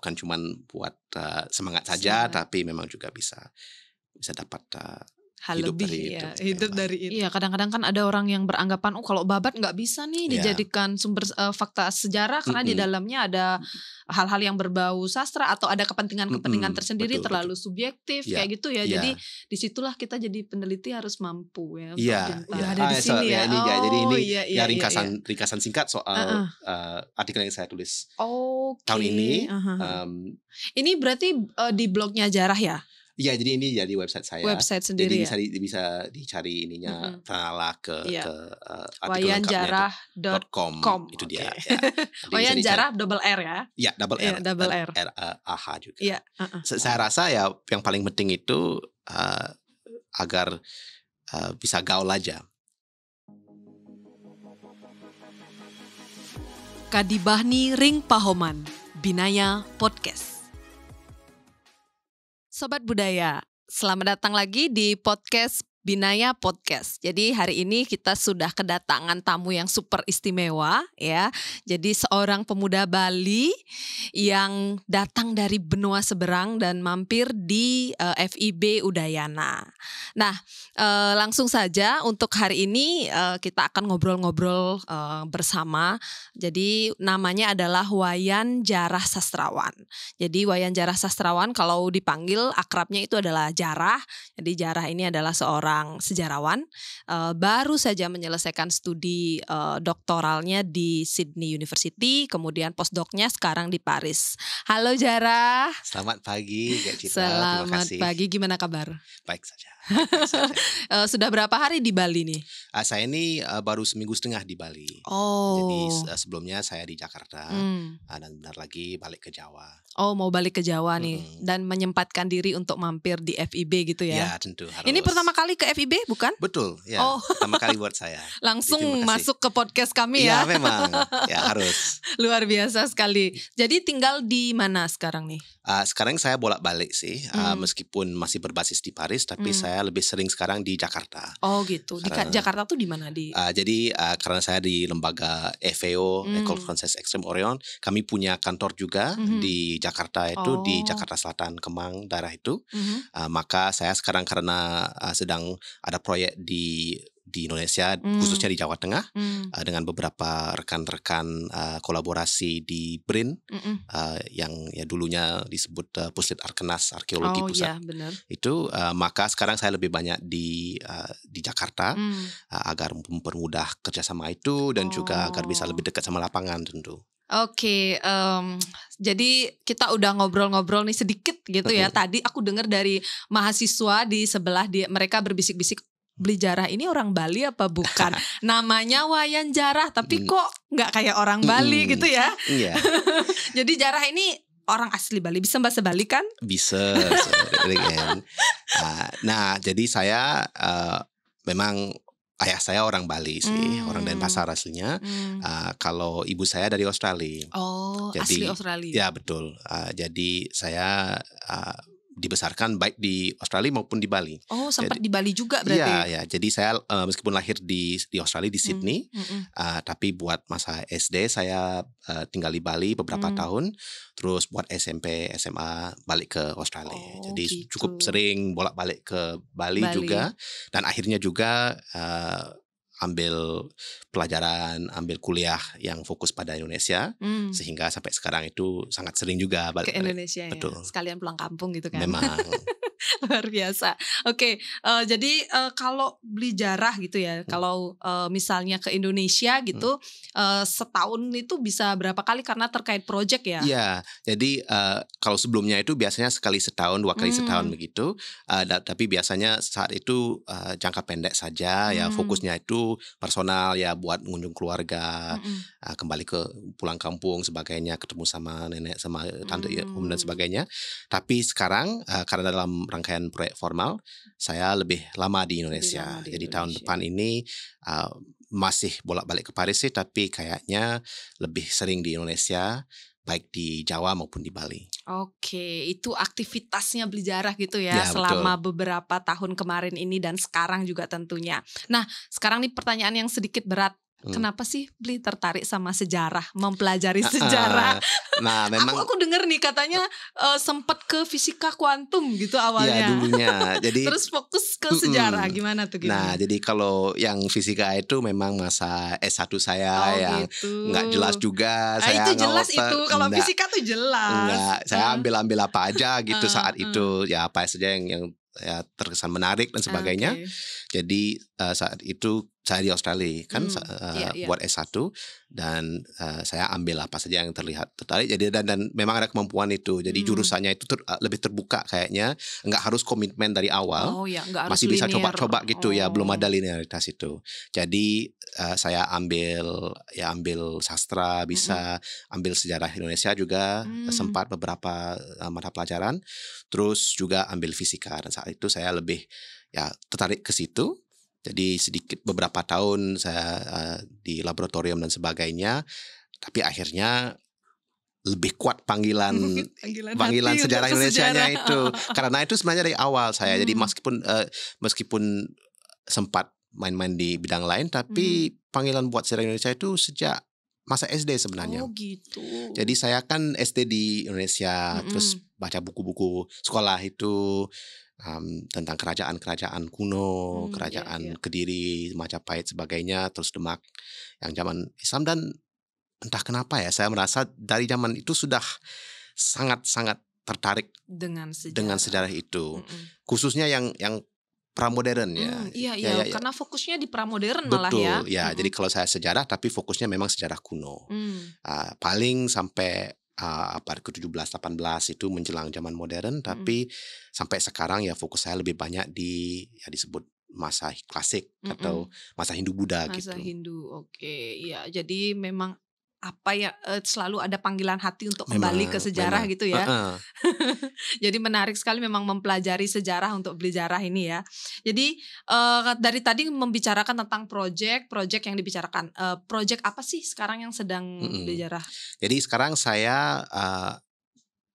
bukan cuma buat uh, semangat saja, semangat. tapi memang juga bisa bisa dapat uh, hal hidup lebih dari ya itu, hidup dari itu. Iya kadang-kadang kan ada orang yang beranggapan oh kalau babat nggak bisa nih iya. dijadikan sumber uh, fakta sejarah karena mm -hmm. di dalamnya ada hal-hal yang berbau sastra atau ada kepentingan-kepentingan mm -hmm. tersendiri betul, terlalu betul. subjektif yeah. kayak gitu ya. Yeah. Jadi disitulah kita jadi peneliti harus mampu ya. Iya. Yeah. Ada ah, di ya, sini so, ya. ya. Ini, oh, iya, iya, ya. Jadi ini ya, ya, ya ringkasan ya, ringkasan singkat soal uh -uh. Uh, artikel yang saya tulis okay. tahun ini. Uh -huh. um, ini berarti uh, di blognya Jarah ya? Iya, jadi ini jadi website saya. Website sendiri. Jadi ya? bisa di, bisa dicari ininya mm -hmm. Tanala ke yeah. ke eh, uh, wayanjarah.com itu okay. dia. Ya. Wayanjarah double R ya. Iya, double iya, R. Yeah, double R. R, R eh, A H juga. Iya, yeah. uh -uh. Saya rasa ya yang paling penting itu uh, agar uh, bisa gaul aja. Kadibahni Ring Pahoman, Binaya Podcast. Sobat Budaya, selamat datang lagi di podcast Binaya Podcast. Jadi hari ini kita sudah kedatangan tamu yang super istimewa ya. Jadi seorang pemuda Bali yang datang dari benua seberang dan mampir di uh, eh, FIB Udayana. Nah, uh, langsung saja untuk hari ini uh, kita akan ngobrol-ngobrol uh, bersama. Jadi namanya adalah Wayan Jarah Sastrawan. Jadi Wayan Jarah Sastrawan kalau dipanggil akrabnya itu adalah Jarah. Jadi Jarah ini adalah seorang seorang sejarawan uh, baru saja menyelesaikan studi uh, doktoralnya di Sydney University kemudian postdoknya sekarang di Paris. Halo Jara. Selamat pagi Kak Cita. Selamat pagi. Gimana kabar? Baik saja. Eh, sudah berapa hari di Bali nih? Uh, saya ini uh, baru seminggu setengah di Bali. Oh. Jadi uh, sebelumnya saya di Jakarta hmm. uh, dan benar lagi balik ke Jawa. Oh, mau balik ke Jawa hmm. nih dan menyempatkan diri untuk mampir di FIB gitu ya? Ya tentu. Harus. Ini pertama kali ke FIB bukan? Betul. Ya. Oh. Pertama kali buat saya. Langsung masuk ke podcast kami ya? Ya memang. ya harus. Luar biasa sekali. Jadi tinggal di mana sekarang nih? Uh, sekarang saya bolak-balik sih, hmm. meskipun masih berbasis di Paris, tapi hmm. saya saya lebih sering sekarang di Jakarta. Oh gitu. Karena, Jakarta tuh di mana di? Ah, jadi uh, karena saya di lembaga FAO mm. Ecole Française Extreme Orient, kami punya kantor juga hmm. di Jakarta itu oh. di Jakarta Selatan Kemang daerah itu. Hmm. Uh, maka saya sekarang karena uh, sedang ada proyek di di Indonesia mm. khususnya di Jawa Tengah mm. uh, dengan beberapa rekan-rekan uh, kolaborasi di BRIN mm -mm. Uh, yang ya dulunya disebut uh, Puslit Arkenas Arkeologi oh, iya, Pusat. yeah, benar. Itu uh, maka sekarang saya lebih banyak di uh, di Jakarta mm. uh, agar mempermudah kerjasama itu dan oh. juga agar bisa lebih oh. dekat sama lapangan tentu. Oke, okay, um, jadi kita udah ngobrol-ngobrol nih sedikit gitu ya. Tadi aku dengar dari mahasiswa di sebelah dia, mereka berbisik-bisik beli jarah ini orang Bali apa bukan? Namanya Wayan Jarah, tapi mm. kok nggak kayak orang Bali gitu ya? Iya. Jadi jarah ini orang asli Bali bisa bahasa Bali kan? Bisa. Ah, nah, jadi saya uh, memang ayah saya orang Bali sih, mm. orang Denpasar aslinya. Mm. Uh, kalau ibu saya dari Australia. Oh, jadi, asli Australia. Ya betul. Uh, jadi saya uh, dibesarkan baik di Australia maupun di Bali. Oh, sempat jadi, di Bali juga berarti. Iya, ya. Jadi saya uh, meskipun lahir di di Australia di hmm, Sydney, mm -hmm. uh, tapi buat masa SD saya uh, tinggal di Bali beberapa mm. tahun, terus buat SMP, SMA balik ke Australia. Oh, jadi gitu. cukup sering bolak-balik ke Bali, Bali juga dan akhirnya juga uh, ambil pelajaran, ambil kuliah yang fokus pada Indonesia, hmm. sehingga sampai sekarang itu sangat sering juga balik ke Indonesia. Ya, Betul. Ya? Sekalian pulang kampung gitu kan. Memang. luar biasa. Oke, okay, uh, eh, jadi uh, kalau beli jarah gitu ya, hmm. kalau uh, misalnya ke Indonesia gitu, hmm. uh, setahun itu bisa berapa kali karena terkait project ya? Iya, jadi uh, kalau sebelumnya itu biasanya sekali setahun, dua kali hmm. setahun begitu, uh, tapi biasanya saat itu uh, jangka pendek saja ya, hmm. ya, fokusnya itu personal ya buat mengunjung keluarga, hmm. uh, kembali ke pulang kampung sebagainya, ketemu sama nenek sama tante ya, hmm. Um, dan sebagainya. Tapi sekarang uh, karena dalam rangkaian proyek formal, saya lebih lama di Indonesia. Lama di Jadi Indonesia. tahun depan ini uh, masih bolak-balik ke Paris sih, tapi kayaknya lebih sering di Indonesia baik di Jawa maupun di Bali. Oke, itu aktivitasnya beli jarak gitu ya, ya selama betul. beberapa tahun kemarin ini dan sekarang juga tentunya. Nah, sekarang nih pertanyaan yang sedikit berat Hmm. Kenapa sih beli tertarik sama sejarah, mempelajari sejarah? nah, memang aku, aku denger nih katanya uh, eh, sempat ke fisika kuantum gitu iya, awalnya. Iya, dulunya. Jadi terus fokus ke sejarah mm, gimana tuh gimana? Nah, jadi kalau yang fisika itu memang masa S1 saya oh, yang gitu. nggak gitu. jelas juga nah, saya itu jelas itu kalau enggak, fisika tuh jelas. Enggak, saya hmm. ambil-ambil apa aja gitu saat itu. Ya apa saja yang yang ya terkesan menarik dan ah, sebagainya. Okay. Jadi uh, saat itu saya di Australia kan hmm, uh, yeah, yeah. buat S1 dan uh, saya ambil apa saja yang terlihat tertarik. Jadi dan dan memang ada kemampuan itu. Jadi hmm. jurusannya itu ter, uh, lebih terbuka kayaknya, nggak harus komitmen dari awal. Oh ya, harus Masih bisa coba-coba gitu oh. ya, belum ada oh. linearitas itu. Jadi uh, saya ambil ya ambil sastra bisa, hmm. ambil sejarah Indonesia juga hmm. sempat beberapa uh, mata pelajaran. Terus juga ambil fisika dan saat itu saya lebih ya tertarik ke situ. Jadi sedikit beberapa tahun saya uh, di laboratorium dan sebagainya, tapi akhirnya lebih kuat panggilan panggilan, panggilan sejarah Indonesia-nya itu karena itu sebenarnya dari awal saya hmm. jadi meskipun uh, meskipun sempat main-main di bidang lain tapi hmm. panggilan buat sejarah Indonesia itu sejak masa SD sebenarnya. Oh gitu. Jadi saya kan SD di Indonesia, -hmm. terus baca buku-buku sekolah itu um, tentang kerajaan-kerajaan kuno, hmm, iya, kerajaan iya, iya. Kediri, Majapahit sebagainya, terus Demak yang zaman Islam dan entah kenapa ya saya merasa dari zaman itu sudah sangat-sangat tertarik dengan sejarah, dengan sejarah itu. Mm Khususnya yang yang pramodern ya. Hmm, iya, iya, ya, ya, ya. karena fokusnya di pramodern betul, malah ya. Betul, ya. -hmm. Jadi kalau saya sejarah tapi fokusnya memang sejarah kuno. Mm. Uh, paling sampai uh, abad ke-17 18 itu menjelang zaman modern hmm. tapi mm. sampai sekarang ya fokus saya lebih banyak di ya disebut masa klasik mm -mm. atau hmm. masa Hindu Buddha masa gitu. Masa Hindu. Oke, okay. ya jadi memang apa ya selalu ada panggilan hati untuk kembali ke sejarah memang. gitu ya. Uh -uh. Jadi menarik sekali memang mempelajari sejarah untuk beli jarah ini ya. Jadi uh, dari tadi membicarakan tentang project, project yang dibicarakan. Uh, project apa sih sekarang yang sedang mm -hmm. beli jarah? Jadi sekarang saya uh,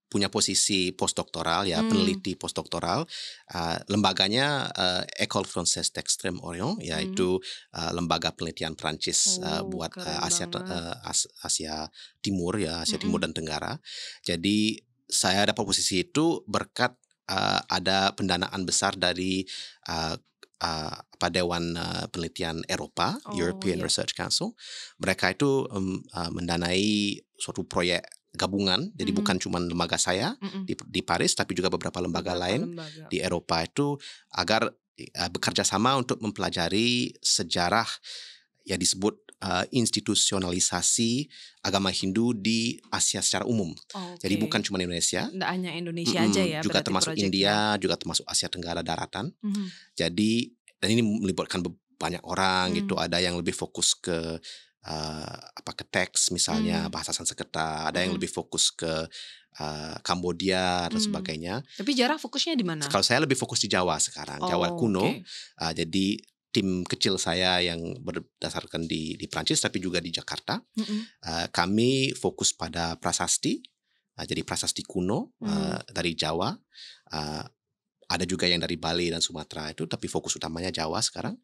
punya posisi postdoktoral ya hmm. peneliti postdoktoral uh, lembaganya uh, eh, Ecole Française d'Extrême Orient yaitu hmm. uh, lembaga penelitian Prancis eh, oh, uh, buat uh, Asia uh, Asia Timur ya Asia hmm. Timur dan Tenggara jadi saya dapat posisi itu berkat uh, ada pendanaan besar dari uh, uh, apa Dewan uh, Penelitian Eropa, oh, European yeah. Research Council. Mereka itu um, uh, mendanai suatu proyek gabungan, jadi mm-hmm. bukan cuma lembaga saya mm-hmm. di, di Paris, tapi juga beberapa lembaga beberapa lain lembaga. di Eropa itu agar uh, bekerja sama untuk mempelajari sejarah yang disebut uh, institusionalisasi agama Hindu di Asia secara umum. okay. Jadi bukan cuma Indonesia. Tidak hanya Indonesia mm -mm, aja ya. Juga termasuk India, ya. juga termasuk Asia Tenggara daratan. Mm -hmm. Jadi dan ini melibatkan banyak orang gitu, mm -hmm. gitu. Ada yang lebih fokus ke uh, apa ke teks misalnya hmm. bahasa Sanskerta, ada yang hmm. lebih fokus ke uh, Kambodia dan hmm. sebagainya. Tapi jarak fokusnya di mana? Kalau saya lebih fokus di Jawa sekarang, oh, Jawa kuno. Okay. Uh, eh, jadi tim kecil saya yang berdasarkan di di Prancis tapi juga di Jakarta. -hmm. uh, kami fokus pada prasasti, uh, jadi prasasti kuno mm. uh, dari Jawa. Uh, ada juga yang dari Bali dan Sumatera itu, tapi fokus utamanya Jawa sekarang.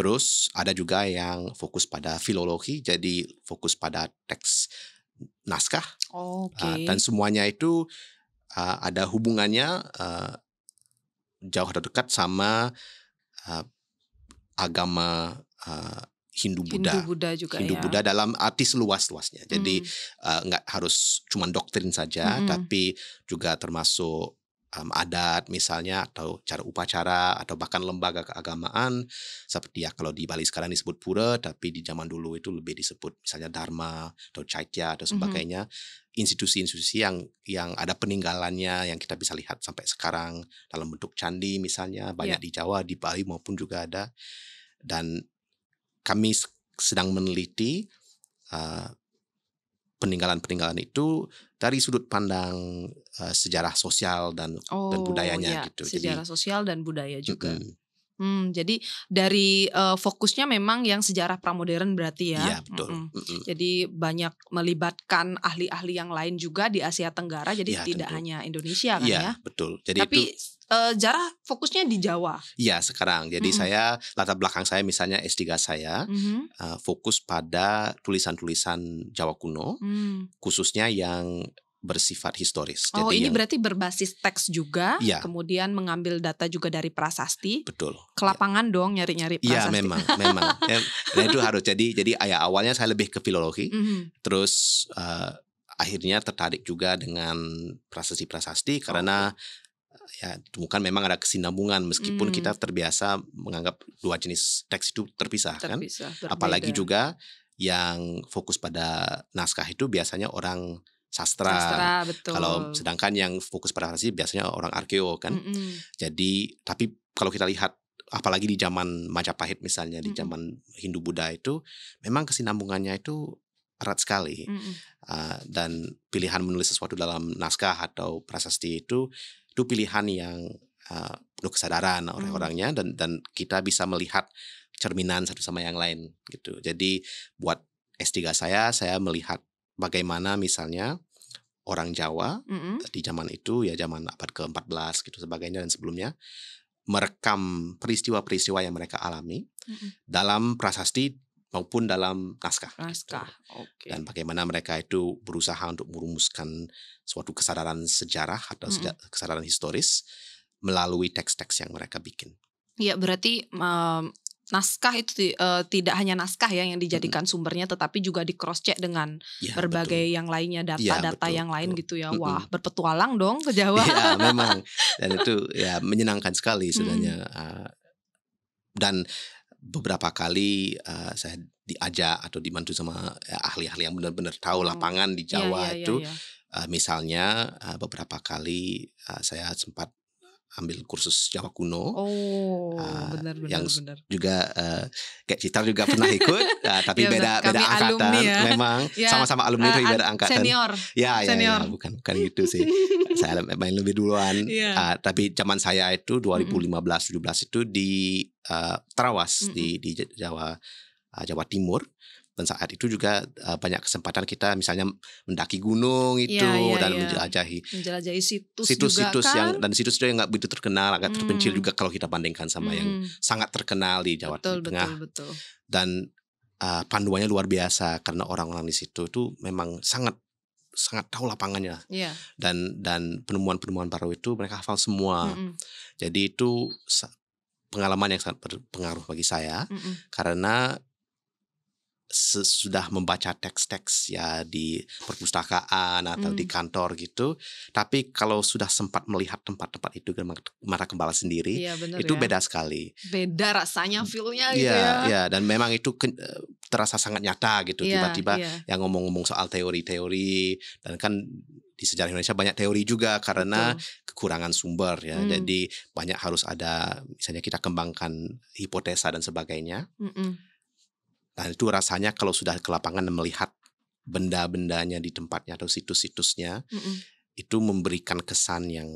Terus ada juga yang fokus pada filologi, jadi fokus pada teks naskah. Oh, ah, okay. uh, dan semuanya itu uh, ada hubungannya uh, jauh atau dekat sama uh, agama uh, Hindu Buddha. Hindu Buddha juga Hindu ya. Buddha dalam arti seluas-luasnya. Jadi hmm. Eh, nggak hmm. uh, harus cuma doktrin saja, hmm. tapi juga termasuk um, adat misalnya atau cara upacara atau bahkan lembaga keagamaan seperti ya kalau di Bali sekarang disebut pura tapi di zaman dulu itu lebih disebut misalnya dharma atau caitya atau mm-hmm. sebagainya institusi-institusi mm -hmm. yang yang ada peninggalannya yang kita bisa lihat sampai sekarang dalam bentuk candi misalnya ya. banyak yeah. di Jawa di Bali maupun juga ada dan kami sedang meneliti uh, peninggalan-peninggalan itu dari sudut pandang uh, sejarah sosial dan oh, dan budayanya ya, gitu. Sejarah Jadi, sosial dan budaya juga. Mm, Hmm, jadi dari uh, fokusnya memang yang sejarah pramodern berarti ya. Iya, betul. Mm -mm. Mm -mm. Jadi banyak melibatkan ahli-ahli yang lain juga di Asia Tenggara jadi ya, tidak tentu. hanya Indonesia kan iya, ya. Iya, betul. Jadi Tapi itu uh, Jarah fokusnya di Jawa. Iya sekarang. Jadi mm -hmm. saya latar belakang saya misalnya S3 saya mm -hmm. uh, fokus pada tulisan-tulisan Jawa kuno, mm. khususnya yang bersifat historis. Oh, Jadi ini yang, berarti berbasis teks juga, ya. kemudian mengambil data juga dari prasasti. Betul. Kelapangan ya. dong nyari-nyari iya, prasasti. Iya, memang, memang. Nah, itu harus jadi jadi ayah awalnya saya lebih ke filologi, mm -hmm. terus uh, akhirnya tertarik juga dengan prasasti-prasasti karena ya bukan memang ada kesinambungan meskipun mm. kita terbiasa menganggap dua jenis teks itu terpisah, kan? terpisah kan. Berbeda. Apalagi juga yang fokus pada naskah itu biasanya orang sastra. sastra betul. Kalau sedangkan yang fokus pada fantasi biasanya orang arkeo kan. Mm -hmm. Jadi tapi kalau kita lihat apalagi di zaman Majapahit misalnya di zaman Hindu Buddha itu memang kesinambungannya itu erat sekali mm -hmm. uh, dan pilihan menulis sesuatu dalam naskah atau prasasti itu itu pilihan yang uh, penuh kesadaran orang-orangnya mm. dan dan kita bisa melihat cerminan satu sama yang lain gitu. Jadi buat S3 saya saya melihat bagaimana misalnya orang Jawa mm-hmm. di zaman itu ya zaman abad ke-14 gitu sebagainya dan sebelumnya merekam peristiwa-peristiwa yang mereka alami mm-hmm. dalam prasasti maupun dalam naskah. Gitu. Naskah. Gitu. Okay. Dan bagaimana mereka itu berusaha untuk merumuskan suatu kesadaran sejarah atau mm-hmm. kesadaran historis melalui teks-teks yang mereka bikin. Ya, berarti um, naskah itu uh, tidak hanya naskah ya yang hmm. dijadikan hmm. sumbernya tetapi juga di cross check dengan ya, berbagai betul. yang lainnya iya, data-data ya, yang lain betul. gitu ya wah hmm. berpetualang dong ke Jawa ya memang dan itu ya menyenangkan sekali sebenarnya hmm. uh, dan beberapa kali uh, saya diajak atau dibantu sama ya, ahli-ahli yang benar-benar tahu hmm. lapangan di iya, Jawa ya, ya, itu ya, ya. Uh, misalnya uh, beberapa kali uh, saya sempat ambil kursus Jawa kuno. Oh, uh, benar benar yang benar. juga uh, kayak Citar juga pernah ikut, uh, tapi ya, beda beda angkatan ya. memang sama ya, sama-sama alumni uh, tapi beda angkatan. Senior. Ya, ya, ya senior. ya bukan bukan gitu sih. saya main lebih duluan. Yeah. Iya. Uh, tapi zaman saya itu 2015 17 itu di uh, eh, Terawas mm -hmm. di di Jawa uh, Jawa Timur dan saat itu juga uh, banyak kesempatan kita misalnya mendaki gunung iya itu ya, ya, dan ya. menjelajahi menjelajahi situs situs-situs kan? yang dan situs itu yang nggak begitu terkenal agak hmm. terpencil juga kalau kita bandingkan sama hmm. yang sangat terkenal di Jawa betul, Tengah betul, betul. dan uh, panduannya luar biasa karena orang-orang di situ itu memang sangat sangat tahu lapangannya yeah. dan dan penemuan-penemuan baru itu mereka hafal semua mm -mm. jadi itu pengalaman yang sangat berpengaruh bagi saya mm -mm. karena sudah membaca teks-teks ya di perpustakaan atau mm. di hmm. kantor gitu. Tapi kalau sudah sempat melihat tempat-tempat itu dan mata kembali sendiri, ya, bener, itu ya. beda sekali. Beda rasanya, feel-nya iya, gitu ya. Iya, ya. dan memang itu eh, terasa sangat nyata gitu. Iya, Tiba-tiba ya, ya. yang ngomong-ngomong soal teori-teori dan kan di sejarah Indonesia banyak teori juga karena Betul. kekurangan sumber ya. Mm. Jadi banyak harus ada misalnya kita kembangkan hipotesa dan sebagainya. Mm -mm Nah itu rasanya kalau sudah ke lapangan dan melihat benda-bendanya di tempatnya atau situs-situsnya mm -mm. itu memberikan kesan yang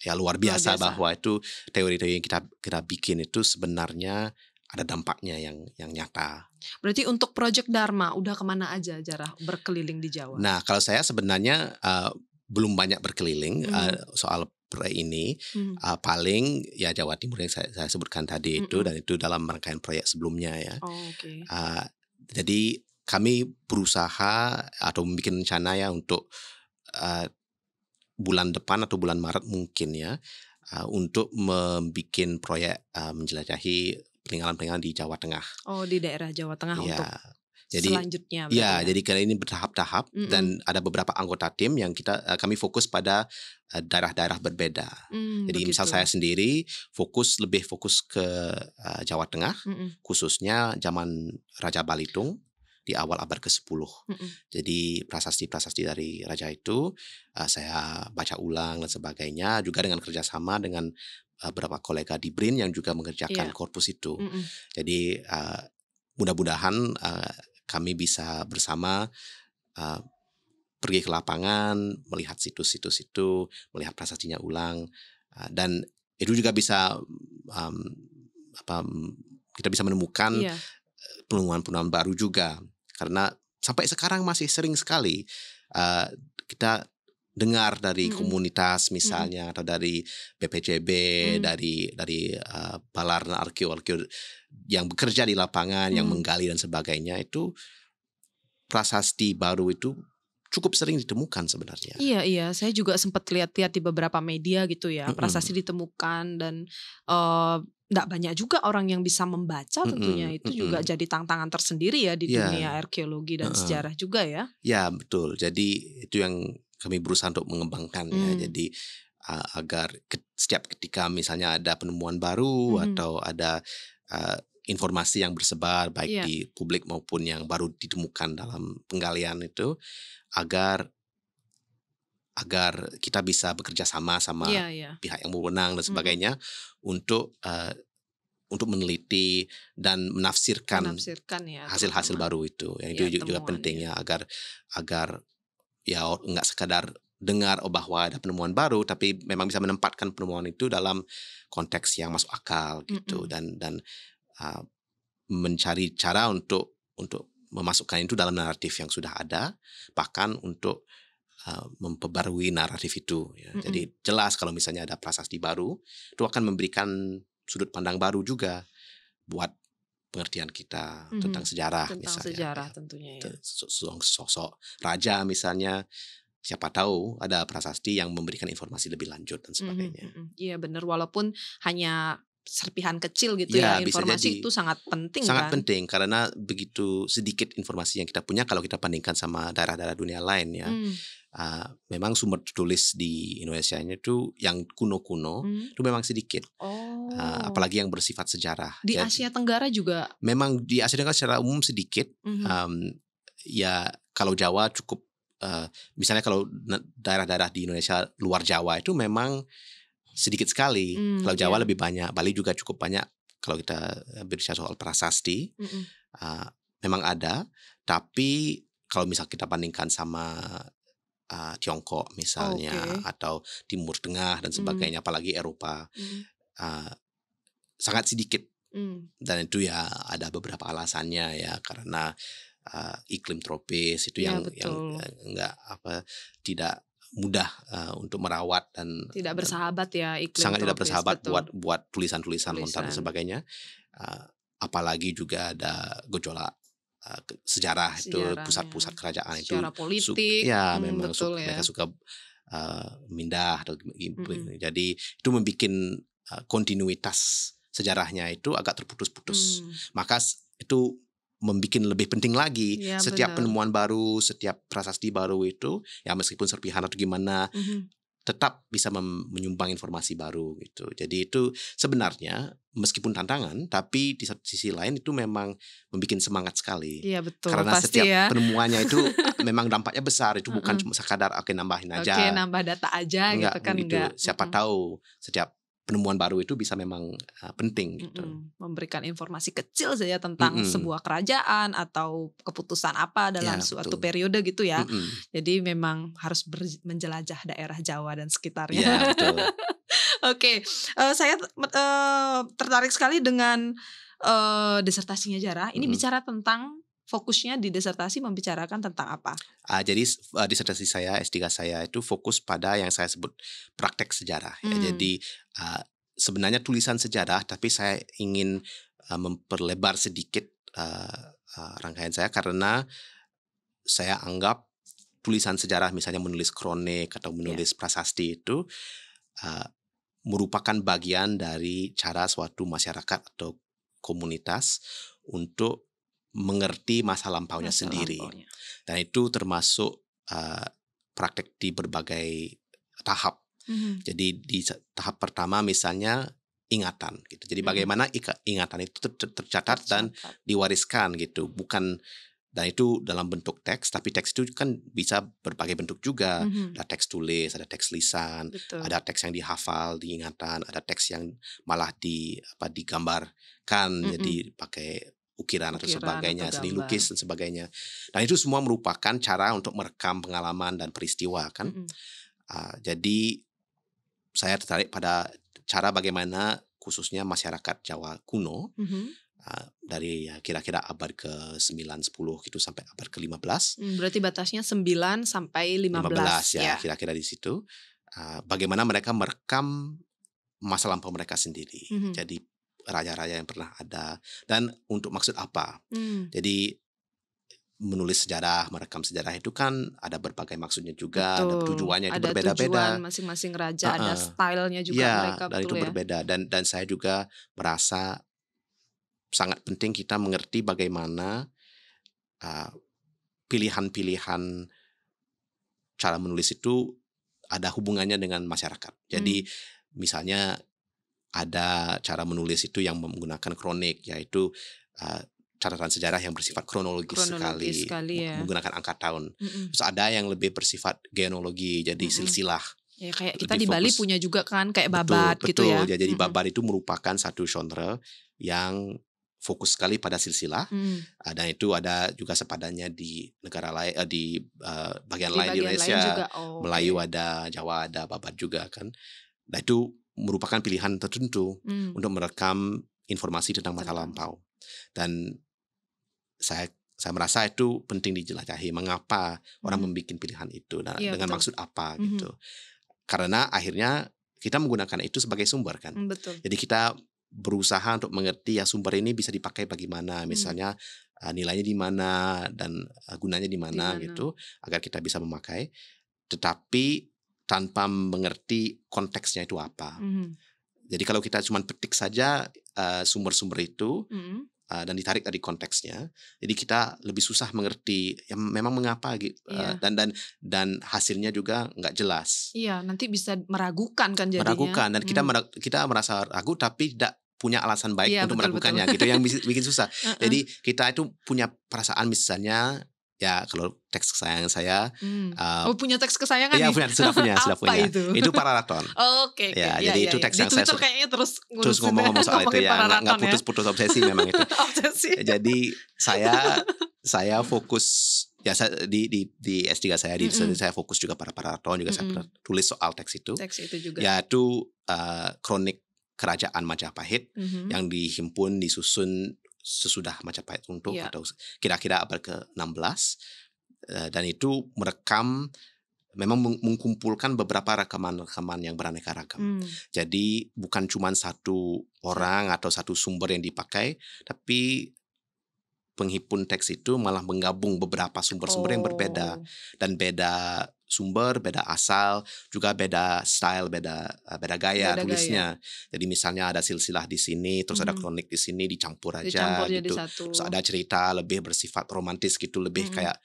ya luar biasa, luar biasa. bahwa itu teori-teori yang kita kita bikin itu sebenarnya ada dampaknya yang yang nyata. Berarti untuk proyek Dharma udah kemana aja jarah berkeliling di Jawa? Nah kalau saya sebenarnya uh, belum banyak berkeliling mm. uh, soal proyek ini hmm. uh, paling ya Jawa Timur yang saya, saya sebutkan tadi hmm. itu dan itu dalam rangkaian proyek sebelumnya ya. Oh, okay. uh, jadi kami berusaha atau membuat rencana ya untuk uh, bulan depan atau bulan Maret mungkin ya uh, untuk membuat proyek uh, menjelajahi peninggalan-peninggalan di Jawa Tengah. Oh, di daerah Jawa Tengah ya, untuk jadi selanjutnya. Ya, ya, jadi karena ini bertahap-tahap mm -mm. dan ada beberapa anggota tim yang kita eh, kami fokus pada eh, daerah-daerah berbeda. Mm, Jadi begitu. misal saya sendiri fokus lebih fokus ke uh, Jawa Tengah, mm -mm. khususnya zaman Raja Balitung di awal abad ke-10. Mm -mm. Jadi prasasti-prasasti dari raja itu uh, saya baca ulang dan sebagainya juga dengan kerjasama dengan beberapa kolega di BRIN yang juga mengerjakan yeah. korpus itu. Mm -mm. Jadi uh, mudah-mudahan uh, kami bisa bersama uh, pergi ke lapangan, melihat situs-situs itu, melihat prasajinya ulang, uh, dan itu juga bisa um, apa mmm, kita bisa menemukan yeah. Iya. penemuan-penemuan baru juga karena sampai sekarang masih sering sekali uh, kita dengar dari komunitas misalnya atau dari BPCB dari dari uh, Balarna arkeolog yang bekerja di lapangan yang menggali dan sebagainya itu prasasti baru itu cukup sering ditemukan sebenarnya. Iya iya, saya juga sempat lihat-lihat di beberapa media gitu ya, -hmm. prasasti ditemukan dan tidak uh, banyak juga orang yang bisa membaca tentunya mm -hmm. itu juga mm -hmm. jadi tantangan tersendiri ya di yeah. dunia arkeologi dan mm sejarah juga ya. Ya betul, jadi itu yang kami berusaha untuk mengembangkan mm. ya. Jadi uh, agar ke, setiap ketika misalnya ada penemuan baru hmm. atau ada uh, informasi yang bersebar baik yeah. di publik maupun yang baru ditemukan dalam penggalian itu agar agar kita bisa bekerja sama sama yeah, yeah. pihak yang berwenang dan hmm. sebagainya hmm. untuk uh, untuk meneliti dan menafsirkan ya, hasil-hasil ya, baru itu. Yang itu iya, iya. ya, juga, juga pentingnya agar agar ya nggak sekadar dengar oh bahwa ada penemuan baru tapi memang bisa menempatkan penemuan itu dalam konteks yang masuk akal gitu mm -hmm. dan dan uh, mencari cara untuk untuk memasukkan itu dalam naratif yang sudah ada bahkan untuk uh, memperbarui naratif itu ya. mm -hmm. jadi jelas kalau misalnya ada prasasti baru itu akan memberikan sudut pandang baru juga buat pengertian kita hmm tentang sejarah tentang misalnya. sejarah gitu. tentunya gitu. ya. Sosok, sosok raja misalnya siapa tahu ada prasasti yang memberikan informasi lebih lanjut dan mhm, sebagainya. Mhm. Iya mm-hmm. yeah, benar walaupun hanya serpihan kecil gitu iya, ya, ya. informasi jadi, itu sangat penting sangat kan? penting karena begitu sedikit informasi yang kita punya kalau kita bandingkan sama daerah-daerah dunia lain ya. Mm uh, memang sumber tertulis di Indonesia itu yang kuno-kuno hmm. itu memang sedikit. Ah, oh. Uh, apalagi yang bersifat sejarah. Di Jadi, Asia Tenggara juga. Memang di Asia Tenggara secara umum sedikit. Hmm. Um, ya kalau Jawa cukup uh, misalnya kalau daerah-daerah di Indonesia luar Jawa itu memang sedikit sekali. Hmm, kalau iya. Jawa yeah. lebih banyak, Bali juga cukup banyak. Kalau kita eh, berbicara soal prasasti, mm -mm. Uh, memang ada. Tapi kalau misal kita bandingkan sama uh, Tiongkok misalnya oh, okay. atau Timur Tengah dan hmm. sebagainya, mm. apalagi Eropa mm. uh, sangat sedikit mm. dan itu ya ada beberapa alasannya ya karena uh, iklim tropis itu yang ya, yang yang enggak apa tidak mudah uh, untuk merawat dan tidak bersahabat ya iklim sangat tropis, tidak bersahabat betul. buat buat tulisan-tulisan lontar dan sebagainya uh, apalagi juga ada gejolak Eh, sejarah, itu pusat-pusat ya. kerajaan sejarah itu politik su- ya hmm, memang betul, su- ya. mereka suka uh, mindah atau hmm, hmm. jadi itu membuat uh, eh, kontinuitas sejarahnya itu agak terputus-putus hmm. maka itu membuat lebih penting lagi ya, setiap benar. penemuan baru, setiap prasasti baru itu ya meskipun serpihan atau gimana -hmm. hmm tetap bisa menyumbang informasi baru gitu. Jadi itu sebenarnya meskipun tantangan, tapi di satu sisi lain itu memang membuat semangat sekali. Iya betul. Karena pasti setiap ya. penemuannya itu memang dampaknya besar. Itu bukan cuma sekadar oke okay, nambahin aja. Oke okay, nambah data aja enggak, gitu kan gitu. Siapa mm -hmm. tahu setiap penemuan baru itu bisa memang uh, penting gitu. Mm -hmm. Memberikan informasi kecil saja tentang mm -hmm. sebuah kerajaan atau keputusan apa dalam ya, suatu betul. periode gitu ya. Mm -hmm. Jadi memang harus menjelajah daerah Jawa dan sekitarnya. Ya, Oke, okay. uh, eh, saya uh, tertarik sekali dengan uh, disertasinya Jara. Ini mm -hmm. bicara tentang fokusnya di disertasi membicarakan tentang apa? Uh, jadi uh, disertasi saya S3 saya itu fokus pada yang saya sebut praktek sejarah. Hmm. Ya, jadi uh, sebenarnya tulisan sejarah, tapi saya ingin uh, memperlebar sedikit uh, uh, rangkaian saya karena saya anggap tulisan sejarah, misalnya menulis kronik atau ya. menulis yeah. prasasti itu uh, merupakan bagian dari cara suatu masyarakat atau komunitas untuk mengerti masa lampaunya masa sendiri. Lampaunya. Dan itu termasuk uh, praktek di berbagai tahap. Mm-hmm. Jadi di tahap pertama misalnya ingatan gitu. Jadi mm-hmm. bagaimana ingatan itu ter- tercatat, tercatat dan diwariskan gitu. Bukan dan itu dalam bentuk teks, tapi teks itu kan bisa berbagai bentuk juga. Mm-hmm. Ada teks tulis, ada teks lisan, Betul. ada teks yang dihafal, diingatan, ada teks yang malah di apa digambarkan, mm-hmm. jadi pakai ukiran, atau sebagainya, atau seni lukis dan sebagainya. Dan nah, itu semua merupakan cara untuk merekam pengalaman dan peristiwa kan. Mm -hmm. uh, jadi saya tertarik pada cara bagaimana khususnya masyarakat Jawa kuno mm -hmm. uh, dari ya kira-kira abad ke-9 10 gitu sampai abad ke-15. belas. Hmm, berarti batasnya 9 sampai 15, 15 ya, ya. kira-kira di situ. Uh, bagaimana mereka merekam masa lampau mereka sendiri. Mm -hmm. Jadi raja-raja yang pernah ada dan untuk maksud apa. Hmm. Jadi menulis sejarah, merekam sejarah itu kan ada berbagai maksudnya juga, betul. ada tujuannya itu berbeda-beda. Ada masing-masing raja, uh -uh. ada stylenya juga ya, mereka. Dan itu ya. berbeda dan dan saya juga merasa sangat penting kita mengerti bagaimana ah, pilihan-pilihan uh, cara menulis itu ada hubungannya dengan masyarakat. Jadi hmm. misalnya ada cara menulis itu yang menggunakan kronik yaitu uh, catatan sejarah yang bersifat kronologis, kronologis sekali, sekali ya. menggunakan angka tahun. Mm-mm. Terus ada yang lebih bersifat genologi, jadi Mm-mm. silsilah. Ya kayak kita di fokus. Bali punya juga kan kayak babat betul, gitu betul. ya. Jadi Mm-mm. babat itu merupakan satu genre yang fokus sekali pada silsilah mm. dan itu ada juga sepadannya di negara lain di bagian di lain bagian di Indonesia lain juga. Oh, Melayu okay. ada Jawa ada babat juga kan nah itu merupakan pilihan tertentu hmm. untuk merekam informasi tentang masa lampau. Dan saya saya merasa itu penting dijelajahi mengapa hmm. orang membuat pilihan itu dan ya, dengan betul. maksud apa hmm. gitu. Karena akhirnya kita menggunakan itu sebagai sumber kan. Hmm, betul. Jadi kita berusaha untuk mengerti ya sumber ini bisa dipakai bagaimana hmm. misalnya hmm. nilainya di mana dan eh, gunanya di mana gitu agar kita bisa memakai. Tetapi tanpa mengerti konteksnya itu apa. Mm-hmm. Jadi kalau kita cuma petik saja uh, sumber-sumber itu mm-hmm. dan ditarik dari konteksnya, jadi kita lebih susah mengerti ya memang mengapa gitu yeah. Iya. dan dan dan hasilnya juga nggak jelas. Iya, nanti bisa meragukan kan jadinya. Meragukan dan kita mm. Merag- kita merasa ragu tapi tidak punya alasan baik yeah, untuk betul, meragukannya betul. gitu yang bikin susah. uh-uh. Jadi kita itu punya perasaan misalnya ya kalau teks kesayangan saya hmm. uh, oh punya teks kesayangan ya punya sudah punya sudah punya itu, itu pararaton oh, oke okay, okay. ya, ya jadi ya, itu ya. teks ya. yang saya Twitter terus terus ngomong-ngomong soal itu ya nggak ya. putus-putus ya. obsesi memang itu obsesi. Eh, jadi saya saya fokus ya saya di di di S3 saya di mm -hmm. saya fokus juga pada raton juga mm -hmm. saya pernah tulis soal teks itu. Teks itu juga. ya itu uh, kronik kerajaan Majapahit mm -hmm. yang dihimpun disusun sesudah Majapahit runtuh yeah. atau kira-kira abad ke-16 eh, dan itu merekam memang mengkumpulkan beberapa rekaman-rekaman yang beraneka ragam. Mm. Jadi bukan cuma satu orang atau satu sumber yang dipakai, tapi penghimpun teks itu malah menggabung beberapa sumber-sumber oh. yang berbeda oh. dan beda sumber, beda asal, juga beda style, beda eh, beda gaya beda tulisnya. Gaya. Jadi misalnya ada silsilah di sini, terus -hmm. ada mhm. kronik di sini dicampur aja dicampur gitu. Satu. Terus ada cerita lebih bersifat romantis gitu, lebih -hmm. kayak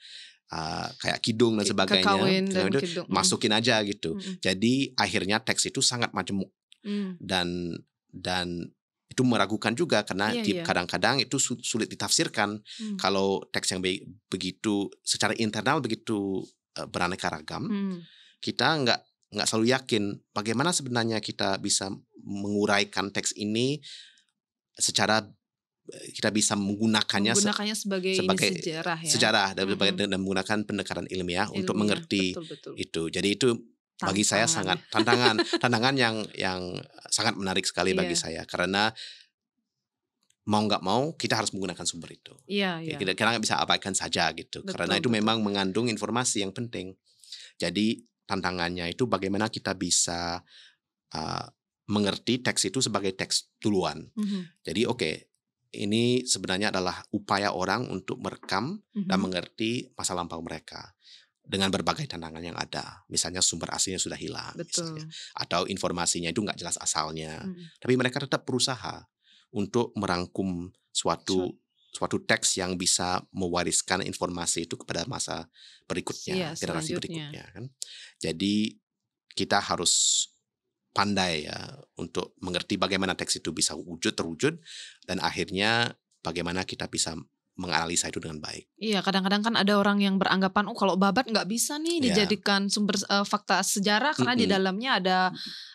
uh, kayak kidung dan sebagainya Kekawin dan gitu, kidung. Mhm. masukin aja gitu mm. jadi akhirnya teks itu sangat majemuk mm. dan dan itu meragukan juga karena iya, iya. kadang-kadang yeah. itu sulit ditafsirkan mm. kalau teks yang begitu secara internal begitu Eh, beraneka ragam, hmm. kita nggak nggak selalu yakin bagaimana sebenarnya kita bisa menguraikan teks ini secara eh, kita bisa menggunakannya, menggunakannya sebagai, sebagai sejarah ya. Sejarah dan, mm -hmm. dan menggunakan pendekatan ilmiah, ilmiah untuk mengerti betul, betul. itu. Jadi itu tantangan. bagi saya sangat tantangan, tantangan yang yang sangat menarik sekali yeah. bagi iya. saya karena mau nggak mau kita harus menggunakan sumber itu. Iya, yeah, yeah. Kita nggak bisa abaikan saja gitu, betul, karena itu betul. memang mengandung informasi yang penting. Jadi tantangannya itu bagaimana kita bisa uh, mengerti teks itu sebagai teks duluan. Mm -hmm. Jadi oke, okay, ini sebenarnya adalah upaya orang untuk merekam mm -hmm. dan mhm. mengerti masa lampau mereka dengan berbagai tantangan yang ada. Misalnya sumber aslinya sudah hilang, Betul. atau informasinya itu nggak jelas asalnya. Mm. Tapi mereka tetap berusaha untuk merangkum suatu suatu teks yang bisa mewariskan informasi itu kepada masa berikutnya, ya, generasi berikutnya kan. Jadi kita harus pandai ya untuk mengerti bagaimana teks itu bisa wujud terwujud dan akhirnya bagaimana kita bisa menganalisa itu dengan baik. Iya, kadang-kadang kan ada orang yang beranggapan oh kalau babat nggak bisa nih iya. dijadikan sumber uh, fakta sejarah karena mm -mm. di dalamnya ada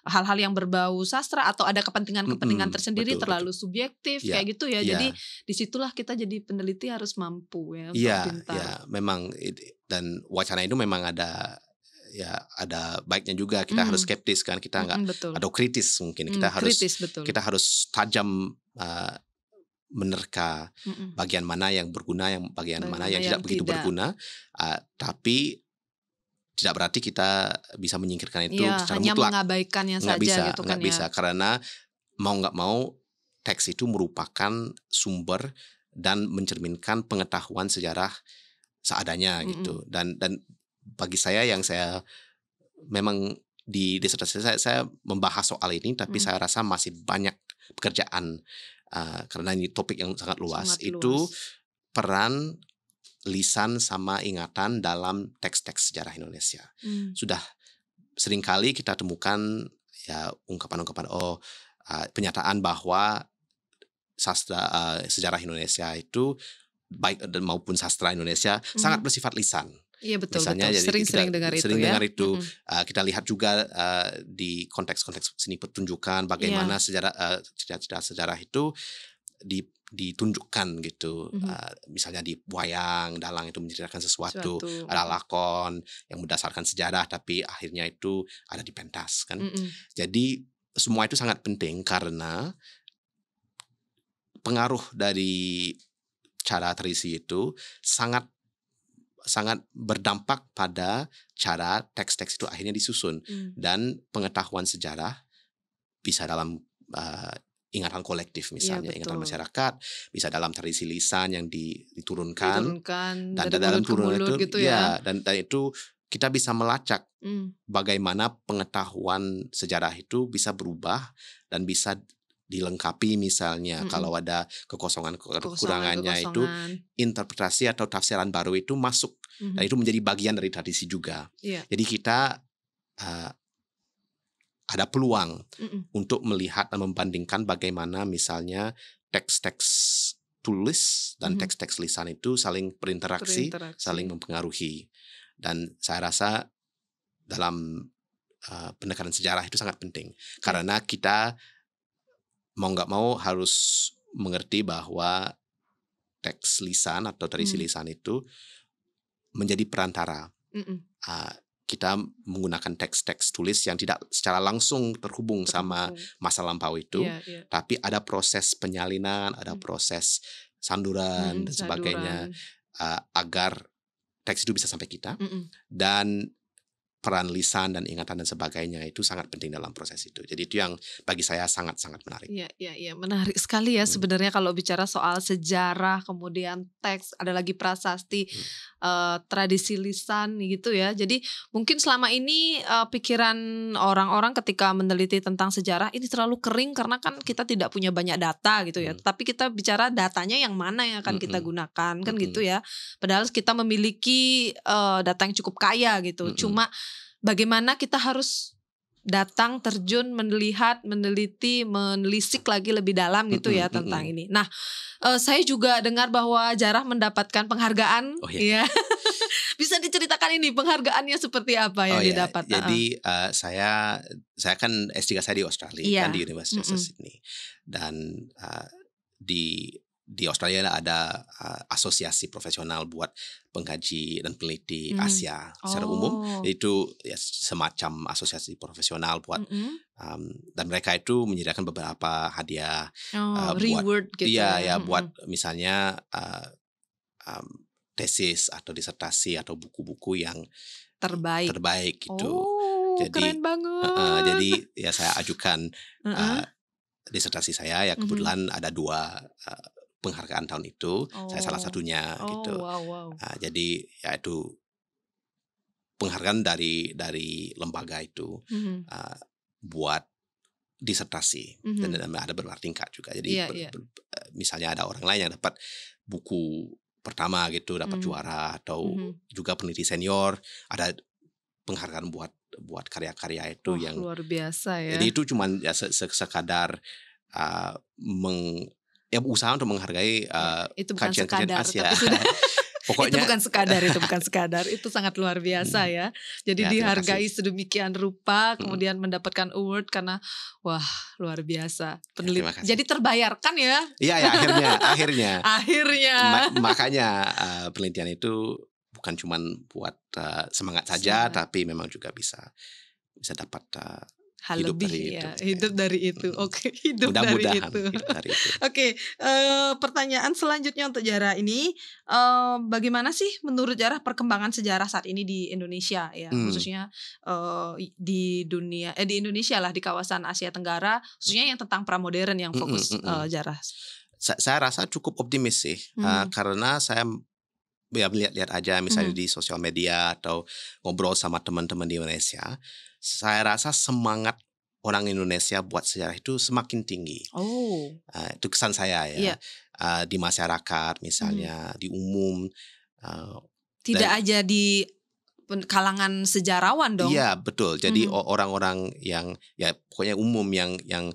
hal-hal yang berbau sastra atau ada kepentingan-kepentingan mm -mm. tersendiri betul, terlalu betul. subjektif yeah. kayak gitu ya. Yeah. Jadi disitulah kita jadi peneliti harus mampu ya. Iya, yeah, memang dan wacana itu memang ada ya ada baiknya juga kita mm. harus hmm. skeptis kan kita nggak mm, -hmm, atau kritis mungkin kita mm, harus kritis, betul. kita harus tajam uh, menerka Mm-mm. bagian mana yang berguna, yang bagian, bagian mana yang, yang tidak begitu berguna. Uh, tapi tidak berarti kita bisa menyingkirkan itu ya, secara hanya mutlak. mengabaikannya nggak saja bisa, gitu kan nggak ya. bisa karena mau nggak mau teks itu merupakan sumber dan mencerminkan pengetahuan sejarah seadanya mm mm gitu dan dan bagi saya yang saya memang di desa saya saya membahas soal ini tapi mm saya rasa masih banyak pekerjaan uh, karena ini topik yang sangat luas sangat itu peran lisan sama ingatan dalam teks-teks sejarah Indonesia. Hmm. Sudah seringkali kita temukan ya ungkapan-ungkapan oh uh, eh, pernyataan bahwa sastra uh, sejarah Indonesia itu baik maupun sastra Indonesia hmm. sangat bersifat lisan. Iya betul. Misalnya, betul. Sering-sering dengar itu. Sering ya? itu. Mm -hmm. uh, kita lihat juga uh, di konteks-konteks seni pertunjukan bagaimana yeah. sejarah uh, sejarah itu di ditunjukkan gitu mm -hmm. uh, misalnya di wayang dalang itu menceritakan sesuatu Suatu. ada lakon yang berdasarkan sejarah tapi akhirnya itu ada di pentas kan mm -hmm. jadi semua itu sangat penting karena pengaruh dari cara terisi itu sangat sangat berdampak pada cara teks-teks itu akhirnya disusun hmm. dan pengetahuan sejarah bisa dalam uh, ingatan kolektif iya, misalnya ya, ingatan masyarakat bisa dalam tradisi lisan yang diturunkan, diturunkan dan dari dalam turun itu gitu ya, ya dan, dan itu kita bisa melacak hmm. bagaimana pengetahuan sejarah itu bisa berubah dan bisa dilengkapi misalnya mm -hmm. kalau ada kekosongan kekurangannya kekosongan. itu interpretasi atau tafsiran baru itu masuk mm -hmm. dan mm-hmm. itu menjadi bagian dari tradisi juga. Yeah. Jadi kita uh, ada peluang mm -mm. untuk melihat dan membandingkan bagaimana misalnya teks-teks tulis dan mm-hmm. teks-teks mm -hmm. lisan itu saling berinteraksi, berinteraksi, saling mempengaruhi. Dan saya rasa dalam uh, pendekatan sejarah itu sangat penting iya. karena kita mau nggak mau harus mengerti bahwa teks lisan atau terisi mm. lisan itu menjadi perantara. Uh, kita menggunakan teks-teks tulis yang tidak secara langsung terhubung sama masa lampau itu, yeah, yeah. tapi ada proses penyalinan, ada mm. proses sanduran mm, dan sebagainya uh, agar teks itu bisa sampai kita. Mm -mm. Dan peran lisan dan ingatan dan sebagainya itu sangat penting dalam proses itu. Jadi itu yang bagi saya sangat-sangat menarik. Iya, iya, iya, menarik sekali ya hmm. sebenarnya kalau bicara soal sejarah, kemudian teks, ada lagi prasasti, hmm. uh, tradisi lisan gitu ya. Jadi mungkin selama ini uh, pikiran orang-orang ketika meneliti tentang sejarah ini terlalu kering karena kan kita tidak punya banyak data gitu ya. Hmm. Tapi kita bicara datanya yang mana yang akan hmm. kita gunakan kan gitu hmm. gitu ya. Padahal kita memiliki uh, data yang cukup kaya gitu. Hmm. Cuma bagaimana kita harus datang terjun melihat meneliti menelisik lagi lebih dalam gitu ya mm-hmm. tentang ini. Nah, uh, saya juga dengar bahwa Jarah mendapatkan penghargaan oh, iya. ya. Bisa diceritakan ini penghargaannya seperti apa yang oh, iya. didapat? Jadi uh, saya saya kan S3 saya di Australia yeah. kan di University mm -hmm. of Sydney dan uh, di di Australia ada uh, asosiasi profesional buat pengkaji dan peneliti mm. Asia secara oh. umum itu ya, semacam asosiasi profesional buat um, dan mereka itu menyediakan beberapa hadiah oh, uh, reward buat gitu. iya ya mm -hmm. buat misalnya uh, um, tesis atau disertasi atau buku-buku yang terbaik terbaik gitu oh, jadi keren banget. Uh, uh, jadi ya saya ajukan Uh, disertasi saya ya mm-hmm. kebetulan mm -hmm. ada dua uh, penghargaan tahun itu oh. saya salah oh. satunya gitu. oh, gitu wow, wow. Uh, jadi ya itu penghargaan dari dari lembaga itu mm-hmm. uh, buat disertasi mm-hmm. dan ada berbagai tingkat juga jadi yeah, yeah. Ber, iya. Eh, misalnya ada orang lain yang dapat buku pertama gitu dapat mm-hmm. juara atau mm-hmm. juga peneliti senior ada penghargaan buat buat karya-karya itu oh, yang luar biasa ya jadi itu cuma ya, sekadar uh, meng ya usaha untuk menghargai uh, itu bukan kajian, sekadar, kajian Asia. Pokoknya, itu bukan sekadar, itu bukan sekadar, itu sangat luar biasa hmm. ya. Jadi ya, dihargai sedemikian rupa, hmm. kemudian hmm. mendapatkan award karena wah luar biasa penelitian. Ya, Jadi terbayarkan ya? Iya ya akhirnya, akhirnya. akhirnya. Ma makanya uh, penelitian itu bukan cuma buat uh, semangat saja, tapi memang juga bisa bisa dapat uh, hal hidup lebih dari ya itu. hidup dari itu hmm. oke okay. hidup, Mudah eh, dari itu. hidup dari itu oke okay. uh, pertanyaan selanjutnya untuk Jara ini uh, bagaimana sih menurut Jara perkembangan sejarah saat ini di Indonesia ya hmm. khususnya uh, di dunia eh di Indonesia lah di kawasan Asia Tenggara khususnya yang tentang pramodern yang fokus hmm, hmm, hmm, Uh, Jara saya rasa cukup optimis sih hmm. karena saya ya melihat lihat aja misalnya hmm. di sosial media atau ngobrol sama teman-teman di Indonesia, saya rasa semangat orang Indonesia buat sejarah itu semakin tinggi. Oh. Uh, itu kesan saya ya. Yeah. Iya. Uh, di masyarakat misalnya, hmm. di umum. Uh, Tidak dan, aja di kalangan sejarawan dong. Iya betul. Jadi hmm. orang orang-orang yang ya pokoknya umum yang yang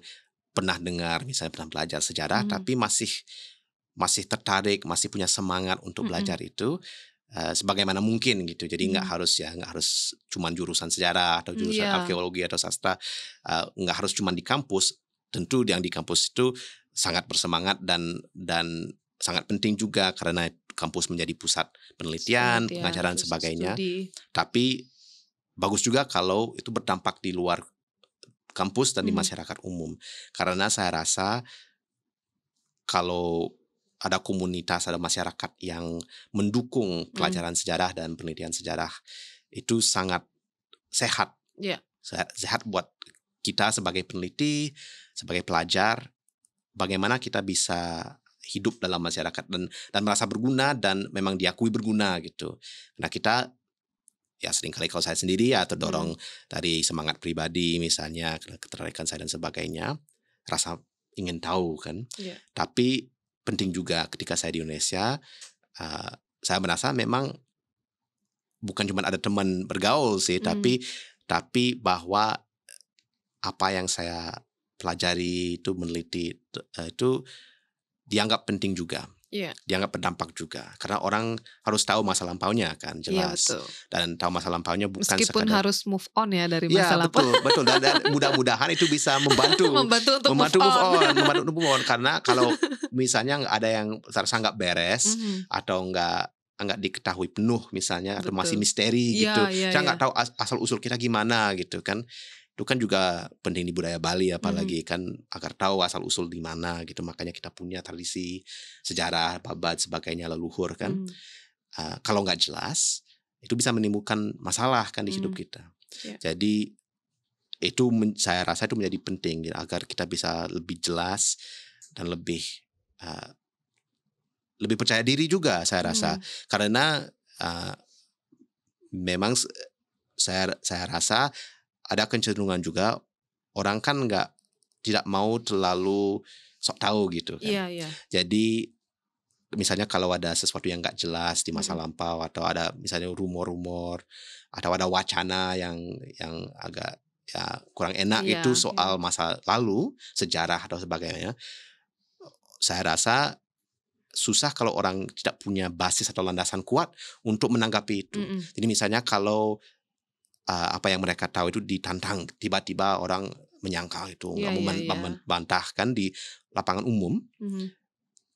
pernah dengar misalnya pernah belajar sejarah hmm. tapi masih masih tertarik, masih punya semangat untuk belajar mm -hmm. itu uh, sebagaimana mungkin gitu. Jadi nggak mm -hmm. harus ya nggak harus cuman jurusan sejarah atau iya. jurusan yeah. arkeologi atau sastra, uh, nggak harus cuman di kampus. Tentu yang di kampus itu sangat bersemangat dan dan sangat penting juga karena kampus menjadi pusat penelitian, penelitian pengajaran sebagainya. Studi. Tapi bagus juga kalau itu berdampak di luar kampus dan mm -hmm. di masyarakat umum. Karena saya rasa kalau ada komunitas, ada masyarakat yang mendukung hmm. pelajaran hmm. sejarah dan penelitian sejarah itu sangat sehat. Yeah. Sehat, sehat buat kita sebagai peneliti, sebagai pelajar, bagaimana kita bisa hidup dalam masyarakat dan dan merasa berguna dan memang diakui berguna gitu. Nah kita ya seringkali kalau saya sendiri ya terdorong hmm. dari semangat pribadi misalnya ketertarikan saya dan sebagainya, rasa ingin tahu kan. Yeah. Tapi penting juga ketika saya di Indonesia uh, saya merasa memang bukan cuma ada teman bergaul sih mm. tapi tapi bahwa apa yang saya pelajari itu meneliti eh, itu dianggap penting juga yeah. dianggap berdampak juga karena orang harus tahu masa lampaunya kan iya, jelas yeah, dan tahu masa lampaunya bukan meskipun sekadar, harus move on ya dari iya, masa yeah, lampau betul betul dan, mudah-mudahan itu bisa membantu membantu untuk membantu move on, move on membantu move on karena kalau misalnya ada yang terasa beres mm -hmm. atau nggak nggak diketahui penuh misalnya Betul. atau masih misteri ya, gitu. Ya, Saya nggak ya. tahu asal usul kita gimana gitu kan itu kan juga penting di budaya Bali apalagi hmm. kan agar tahu asal usul di mana gitu makanya kita punya tradisi sejarah babat sebagainya leluhur kan hmm. uh, kalau nggak jelas itu bisa menimbulkan masalah kan di hmm. hidup kita yeah. jadi itu saya rasa itu menjadi penting gitu, agar kita bisa lebih jelas dan lebih uh, lebih percaya diri juga saya rasa hmm. karena uh, memang saya saya rasa ada kecenderungan juga orang kan nggak tidak mau terlalu sok tahu gitu kan. Yeah, yeah. Jadi misalnya kalau ada sesuatu yang nggak jelas di masa mm. lampau atau ada misalnya rumor-rumor atau ada wacana yang yang agak ya kurang enak yeah, itu soal yeah. masa lalu sejarah atau sebagainya saya rasa susah kalau orang tidak punya basis atau landasan kuat untuk menanggapi itu. Mm -mm. Jadi misalnya kalau uh, apa yang mereka tahu itu ditantang tiba-tiba orang menyangkal itu yeah, mau yeah, yeah. membantahkan di lapangan umum mm -hmm.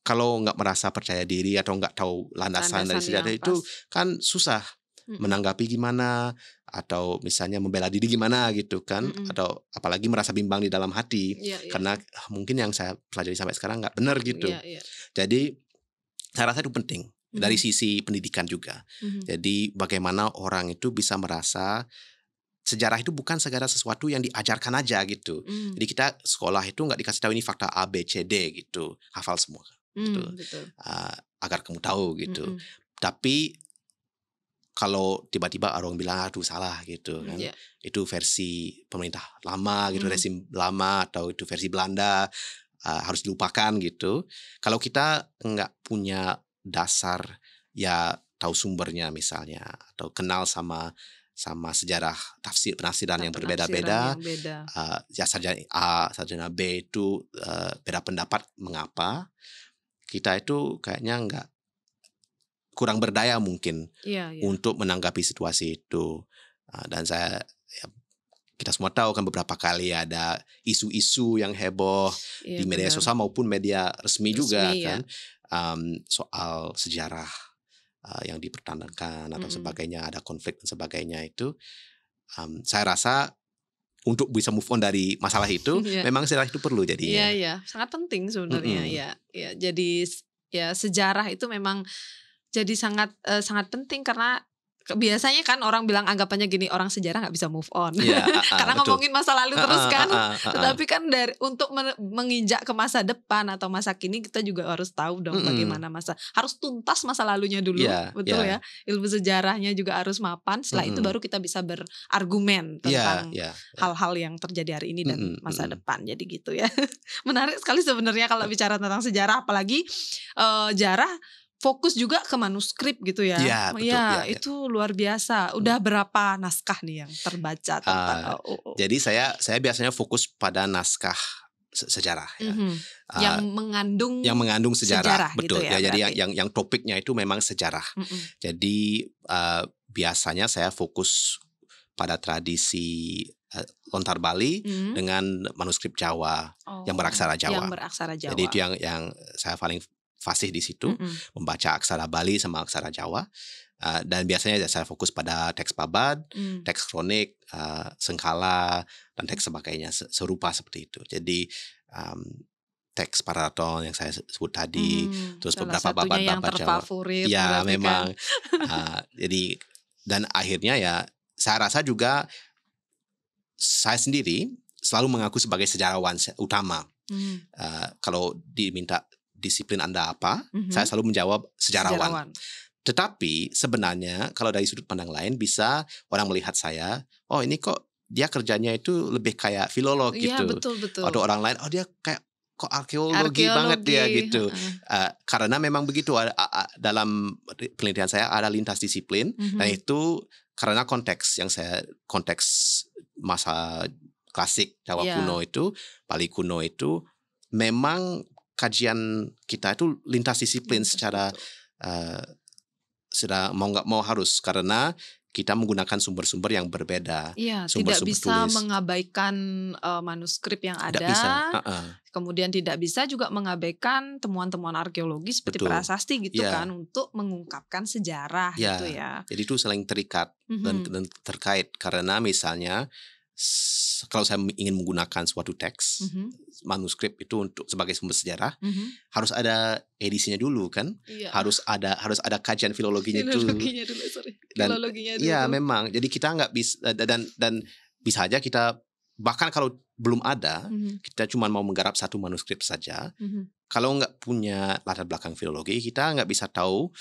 kalau nggak merasa percaya diri atau nggak tahu landasan, landasan dari sejarah itu kan susah mm -hmm. menanggapi gimana atau misalnya membela diri gimana gitu kan mm -hmm. atau apalagi merasa bimbang di dalam hati yeah, yeah. karena ah, mungkin yang saya pelajari sampai sekarang nggak benar gitu yeah, yeah. jadi saya rasa itu penting dari hmm. sisi pendidikan juga. Hmm. Jadi bagaimana orang itu bisa merasa sejarah itu bukan segala sesuatu yang diajarkan aja gitu. Hmm. Jadi kita sekolah itu nggak dikasih tahu ini fakta A B C D gitu, hafal semua. Gitu, hmm, gitu. Uh, agar kamu tahu gitu. Hmm. hmm. Tapi kalau tiba-tiba orang bilang aduh salah gitu hmm, kan yeah. itu versi pemerintah lama gitu mm. resim lama atau itu versi Belanda uh, harus dilupakan gitu kalau kita nggak punya dasar ya tahu sumbernya misalnya atau kenal sama sama sejarah tafsir penafsiran yang berbeda-beda. Uh, ya sarjana A, sarjana B itu uh, beda pendapat mengapa kita itu kayaknya nggak kurang berdaya mungkin ya, ya. untuk menanggapi situasi itu. Uh, dan saya ya, kita semua tahu kan beberapa kali ada isu-isu yang heboh ya, di media benar. sosial maupun media resmi, resmi juga ya. kan um, soal sejarah uh, yang dipertandangkan atau mm -hmm. sebagainya, ada konflik dan sebagainya itu, um, saya rasa untuk bisa move on dari masalah itu, yeah. memang sejarah itu perlu iya jadi ya yeah, yeah. sangat penting sebenarnya. Mm -hmm. Ya, ya. Jadi ya sejarah itu memang jadi sangat uh, sangat penting karena biasanya kan orang bilang anggapannya gini orang sejarah nggak bisa move on yeah, iya, uh, ah, karena betul. ngomongin masa lalu uh, terus ah, kan uh, uh, uh, uh, tetapi kan dari untuk menginjak ke masa depan atau masa kini kita juga harus tahu dong mm -hmm. bagaimana masa harus tuntas masa lalunya dulu yeah, betul yeah. ya ilmu sejarahnya juga harus mapan setelah mm -hmm. itu baru kita bisa berargumen iya, tentang iya, hal-hal yeah, yeah, yeah. yang terjadi hari ini dan mm -hmm. masa depan jadi gitu ya menarik sekali sebenarnya kalau eh. bicara tentang sejarah apalagi uh, jarah fokus juga ke manuskrip gitu ya. Iya, oh, betul. Ya, ya, itu ya. luar biasa. Hmm. Udah hmm. berapa naskah nih yang terbaca uh, Jadi saya saya biasanya fokus pada naskah sejarah ya. Mm-hmm. Uh, yang mengandung yang mengandung sejarah, sejarah gitu betul. Gitu ya, ya jadi yang, yang yang topiknya itu memang sejarah. Mm-hmm. Jadi uh, biasanya saya fokus pada tradisi uh, lontar Bali mm-hmm. dengan manuskrip Jawa oh, yang beraksara Jawa. Yang beraksara Jawa. Jadi itu yang yang saya paling fasih di situ, mm -hmm. membaca aksara Bali sama aksara Jawa. Uh, dan biasanya ya saya fokus pada teks babad, mm. teks kronik, uh, sengkala, dan teks sebagainya serupa seperti itu. Jadi um, teks paraton yang saya sebut tadi, mm. terus Salah beberapa babad babad Jawa. Ya kan. memang. uh, jadi dan akhirnya ya saya rasa juga saya sendiri selalu mengaku sebagai sejarawan utama. Mm. Uh, kalau diminta disiplin Anda apa? Mm -hmm. Saya selalu menjawab sejarawan. sejarawan. Tetapi sebenarnya kalau dari sudut pandang lain bisa orang melihat saya, oh ini kok dia kerjanya itu lebih kayak filolog iya, gitu. Iya betul betul. Atau orang lain, oh dia kayak kok arkeologi, arkeologi. banget dia gitu. Uh, karena memang begitu uh, uh, dalam penelitian saya ada lintas disiplin mm -hmm. dan mhm. itu karena konteks yang saya konteks masa klasik Jawa yeah. kuno itu, Bali kuno itu memang kajian kita itu lintas disiplin secara uh, eh, sudah mau nggak mau harus karena kita menggunakan sumber-sumber yang berbeda. Iya, tidak bisa tulis. mengabaikan uh, manuskrip yang ada. bisa. Uh -uh. Kemudian tidak bisa juga mengabaikan temuan-temuan arkeologis, seperti Betul. prasasti gitu yeah. kan untuk mengungkapkan sejarah yeah. gitu ya. Jadi itu saling terikat mm -hmm. dan, dan terkait karena misalnya kalau saya ingin menggunakan suatu teks mm -hmm. manuskrip itu untuk sebagai sumber sejarah mm -hmm. harus ada edisinya dulu kan iya. harus ada harus ada kajian filologinya, filologinya dulu, dulu sorry. dan filologinya dulu. ya memang jadi kita nggak bisa eh, dan dan bisa aja kita bahkan kalau belum ada mm -hmm. kita cuma mau menggarap satu manuskrip saja mm -hmm. kalau nggak punya latar belakang filologi kita nggak bisa tahu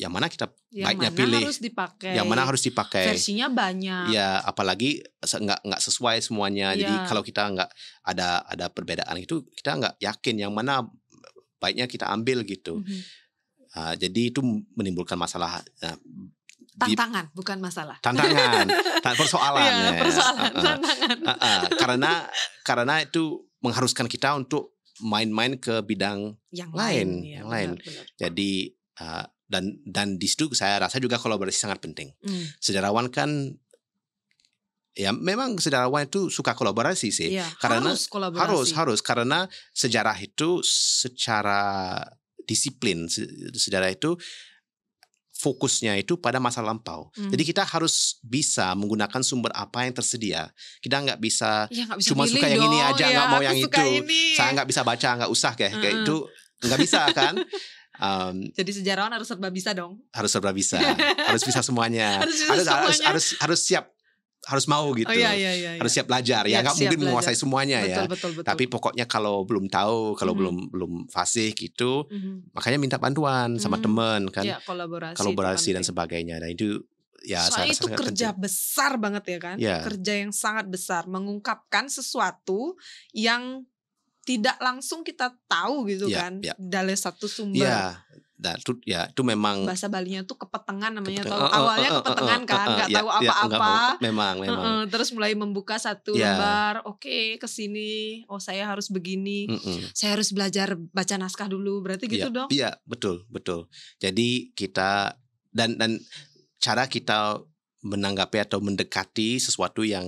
yang mana kita yang baiknya mana pilih harus dipakai yang mana harus dipakai versinya banyak ya apalagi nggak nggak sesuai semuanya ya. jadi kalau kita nggak ada ada perbedaan itu kita nggak yakin yang mana baiknya kita ambil gitu mm -hmm. uh, jadi itu menimbulkan masalah uh, tantangan di, bukan masalah tantangan persoalan iya, ya, persoalan uh, tantangan uh, uh, karena karena itu mengharuskan kita untuk main-main ke bidang yang lain, lain ya, yang benar, lain benar. jadi uh, dan dan di situ saya rasa juga kolaborasi sangat penting. Mm. Sejarawan kan ya memang sejarawan itu suka kolaborasi sih yeah. karena harus kolaborasi. harus harus karena sejarah itu secara disiplin sejarah itu fokusnya itu pada masa lampau. Mm. Jadi kita harus bisa menggunakan sumber apa yang tersedia. Kita nggak bisa, ya, bisa cuma suka yang ini aja, nggak ya, mau yang itu. Ini. Saya nggak bisa baca, nggak usah kayak, mm. kayak hmm. itu nggak bisa kan. Um, Jadi sejarawan harus serba bisa dong. Harus serba bisa, harus bisa semuanya. harus, bisa harus, semuanya. harus harus harus siap harus mau oh, gitu, oh, iya, iya, iya, harus siap belajar ya iya, nggak mungkin belajar. menguasai semuanya ya. betul, ya. Betul, betul. Tapi pokoknya kalau belum tahu, kalau mm -hmm. belum belum fasih gitu, mm -hmm. makanya minta bantuan sama mm -hmm. teman kan, ya, kolaborasi, kolaborasi dan sebagainya. Nah itu ya soalnya itu kerja penting. besar banget ya kan yeah. kerja yang sangat besar mengungkapkan sesuatu yang tidak langsung kita tahu gitu yeah, kan yeah. dari satu sumber. Ya, nah, itu ya itu memang bahasa Balinya tuh kepetengan namanya kepetengan. Oh, awalnya oh, kepetengan oh, kan, nggak oh, tahu apa-apa. Ya, memang, memang. Uh, terus mulai membuka satu yeah. lembar, oke okay, kesini, oh saya harus begini, mm -mm. saya harus belajar baca naskah dulu, berarti gitu yeah. dong? Iya, betul, betul. Jadi kita dan dan cara kita menanggapi atau mendekati sesuatu yang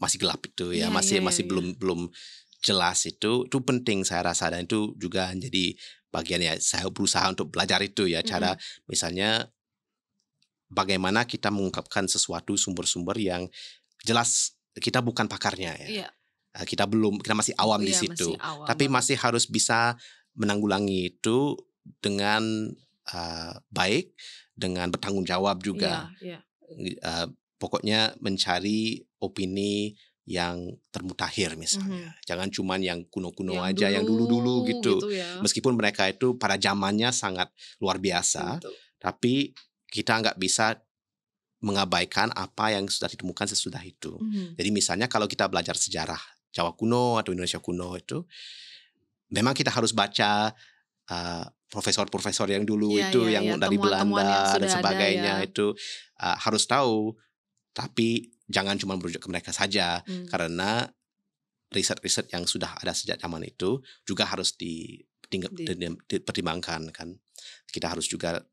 masih gelap itu ya, ya masih ya, masih iya, belum iya. belum jelas itu itu penting saya rasa dan itu juga menjadi bagian ya saya berusaha untuk belajar itu ya cara mm-hmm. misalnya bagaimana kita mengungkapkan sesuatu sumber-sumber yang jelas kita bukan pakarnya ya yeah. Iya. kita belum kita masih awam yeah, di iya, situ masih awam. tapi masih harus bisa menanggulangi itu dengan uh, baik dengan bertanggung jawab juga yeah, yeah. Uh, pokoknya mencari opini yang termutakhir misalnya. Mm -hmm. Jangan cuman yang kuno-kuno aja, dulu, yang dulu-dulu gitu. gitu ya. Meskipun mereka itu pada zamannya sangat luar biasa, gitu. tapi kita nggak bisa mengabaikan apa yang sudah ditemukan sesudah itu. Mm -hmm. Jadi misalnya kalau kita belajar sejarah Jawa kuno atau Indonesia kuno itu, memang kita harus baca profesor eh, profesor-profesor yang dulu iya, iya, iya, ya, itu ya, yang ya, dari temuan -temuan Belanda yang dan sebagainya ada, ya. itu uh, harus tahu. Tapi jangan cuma merujuk ke mereka saja hmm. karena riset-riset yang sudah ada sejak zaman itu juga harus dipertimbangkan kan kita harus juga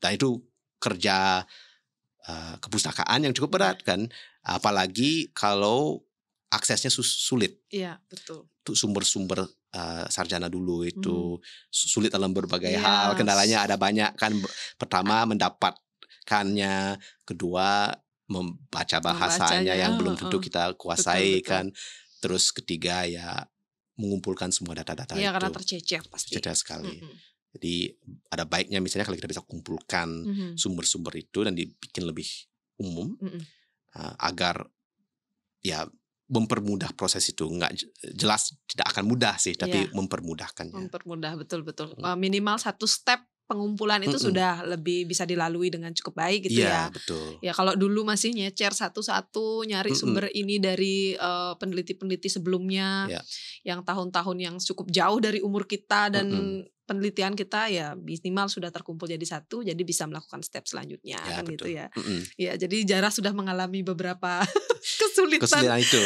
dan nah itu kerja uh, kepustakaan yang cukup berat kan apalagi kalau aksesnya sulit iya betul itu sumber-sumber uh, sarjana dulu itu hmm. sulit dalam berbagai yes. Iya, hal kendalanya ada banyak kan pertama mendapatkannya kedua membaca bahasanya Membacanya. yang belum tentu kita kuasai betul, betul. kan. Terus ketiga ya mengumpulkan semua data-data ya, itu. karena tercecer pasti. Tercecer sekali. Mm -hmm. Jadi ada baiknya misalnya kalau kita bisa kumpulkan mm-hmm. sumber-sumber itu dan dibikin lebih umum mm -hmm. uh, agar ya mempermudah proses itu nggak jelas tidak akan mudah sih tapi yeah. mempermudahkannya. Mempermudah betul betul. Mm. Eh, minimal satu step pengumpulan itu mm -mm. sudah lebih bisa dilalui dengan cukup baik gitu yeah, ya. Betul. Ya kalau dulu masih nyecer satu-satu nyari mm -mm. sumber ini dari eh, peneliti-peneliti uh, sebelumnya yeah. yang tahun-tahun yang cukup jauh dari umur kita dan mm -mm penelitian kita ya minimal sudah terkumpul jadi satu jadi bisa melakukan step selanjutnya ya, kan gitu betul. gitu ya mm -hmm. ya jadi jarak sudah mengalami beberapa kesulitan kesulitan itu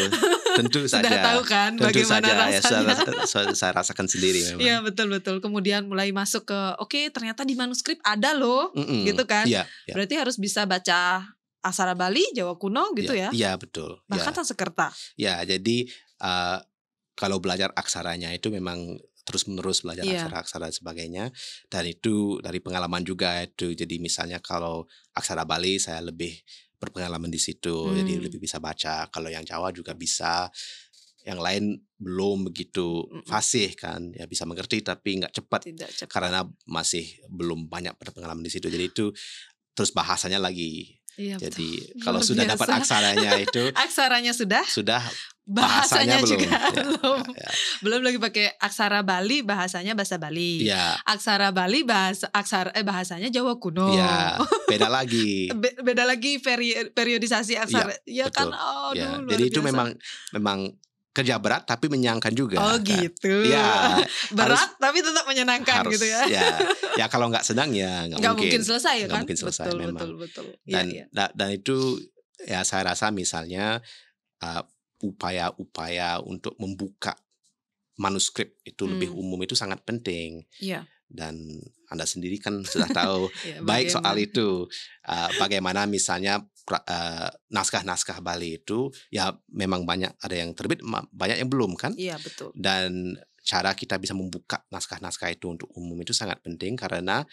tentu saja sudah tahu kan tentu bagaimana saja, rasanya ya, saya, saya, saya rasakan sendiri memang ya betul betul kemudian mulai masuk ke oke okay, ternyata di manuskrip ada loh mm -hmm. gitu kan ya, ya. berarti harus bisa baca Asara Bali Jawa kuno gitu iya, ya iya ya, betul iya. bahkan ya. sekerta ya jadi uh, kalau belajar aksaranya itu memang terus menerus belajar iya. aksara-aksara dan sebagainya dan itu dari pengalaman juga itu jadi misalnya kalau aksara Bali saya lebih berpengalaman di situ hmm. jadi lebih bisa baca kalau yang Jawa juga bisa yang lain belum begitu fasih kan ya bisa mengerti tapi nggak cepat, cepat karena masih belum banyak berpengalaman di situ jadi itu terus bahasanya lagi Iya, Jadi betul. kalau Luar sudah biasa. dapat aksaranya itu aksaranya sudah sudah bahasanya, belum. juga belum ya, ya, ya. belum lagi pakai aksara Bali bahasanya bahasa Bali ya. aksara Bali bahasa aksara eh bahasanya Jawa kuno ya, beda lagi Be, beda lagi peri, periodisasi iya, aksara ya, ya kan oh ya. Dulu, jadi itu memang memang kerja berat tapi menyenangkan juga. Oh kan? gitu. Ya, berat harus, tapi tetap menyenangkan harus, gitu ya. Ya, ya kalau nggak senang ya nggak mungkin. mungkin selesai ya gak kan. mungkin selesai betul, memang. Betul betul. Iya, dan, ya. dan itu ya saya rasa misalnya uh, upaya-upaya untuk membuka manuskrip itu hmm. lebih umum itu sangat penting. Yeah. Dan Anda sendiri kan sudah tahu ya, baik soal itu uh, bagaimana misalnya naskah eh, naskah-naskah Bali itu ya memang banyak ada yang terbit banyak yang belum kan? Iya, betul. Dan cara kita bisa membuka naskah-naskah itu untuk umum itu sangat penting karena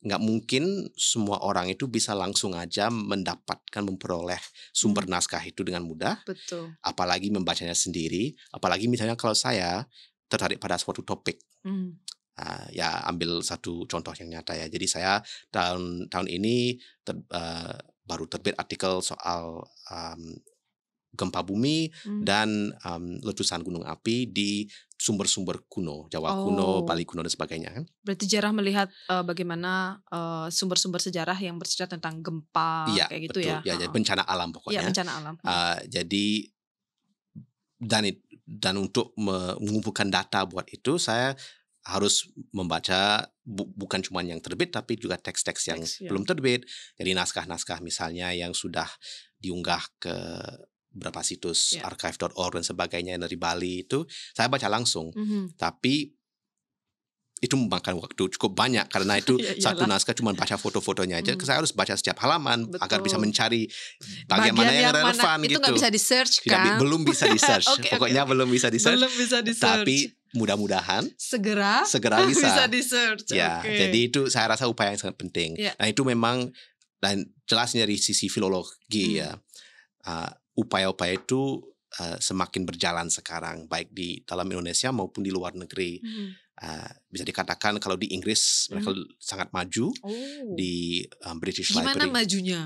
nggak mungkin semua orang itu bisa langsung aja mendapatkan memperoleh sumber hmm. naskah itu dengan mudah. Betul. Apalagi membacanya sendiri, apalagi misalnya kalau saya tertarik pada suatu topik. Hmm. Uh, ya ambil satu contoh yang nyata ya. Jadi saya tahun tahun ini ter, uh, baru terbit artikel soal um, gempa bumi hmm. dan um, letusan gunung api di sumber-sumber kuno, Jawa oh. kuno, Bali kuno dan sebagainya kan. Berarti sejarah melihat uh, bagaimana eh, sumber-sumber uh, sejarah yang bercerita tentang gempa ya, kayak gitu betul. ya. Iya, oh. jadi bencana alam iya, pokoknya. Iya, bencana alam. Uh, jadi dan dan untuk mengumpulkan data buat itu saya harus membaca bu, bukan cuma yang terbit tapi juga teks-teks yang Teks, ya. belum terbit. Jadi naskah-naskah misalnya yang sudah diunggah ke berapa situs yeah. archive.org dan sebagainya dari Bali itu saya baca langsung. Mm -hmm. Tapi itu memakan waktu cukup banyak karena itu ya, satu naskah cuma baca foto-fotonya aja. hmm. Saya harus baca setiap halaman Betul. agar bisa mencari bagaimana bagian yang, yang relevan itu gitu. Itu bisa di search kan? Tidak, belum bisa di search. okay, Pokoknya belum bisa di search. Belum bisa di search. Tapi mudah-mudahan segera segera bisa. bisa di search. Ya, okay. jadi itu saya rasa upaya yang sangat penting. Yeah. Nah, itu memang dan jelasnya dari sisi filologi hmm. ya. Uh, upaya-upaya itu uh, semakin berjalan sekarang baik di dalam Indonesia maupun di luar negeri. Hmm. Uh, bisa dikatakan kalau di Inggris hmm. mereka mm-hmm. sangat maju oh. di eh, um, British Gimana Library. Gimana majunya?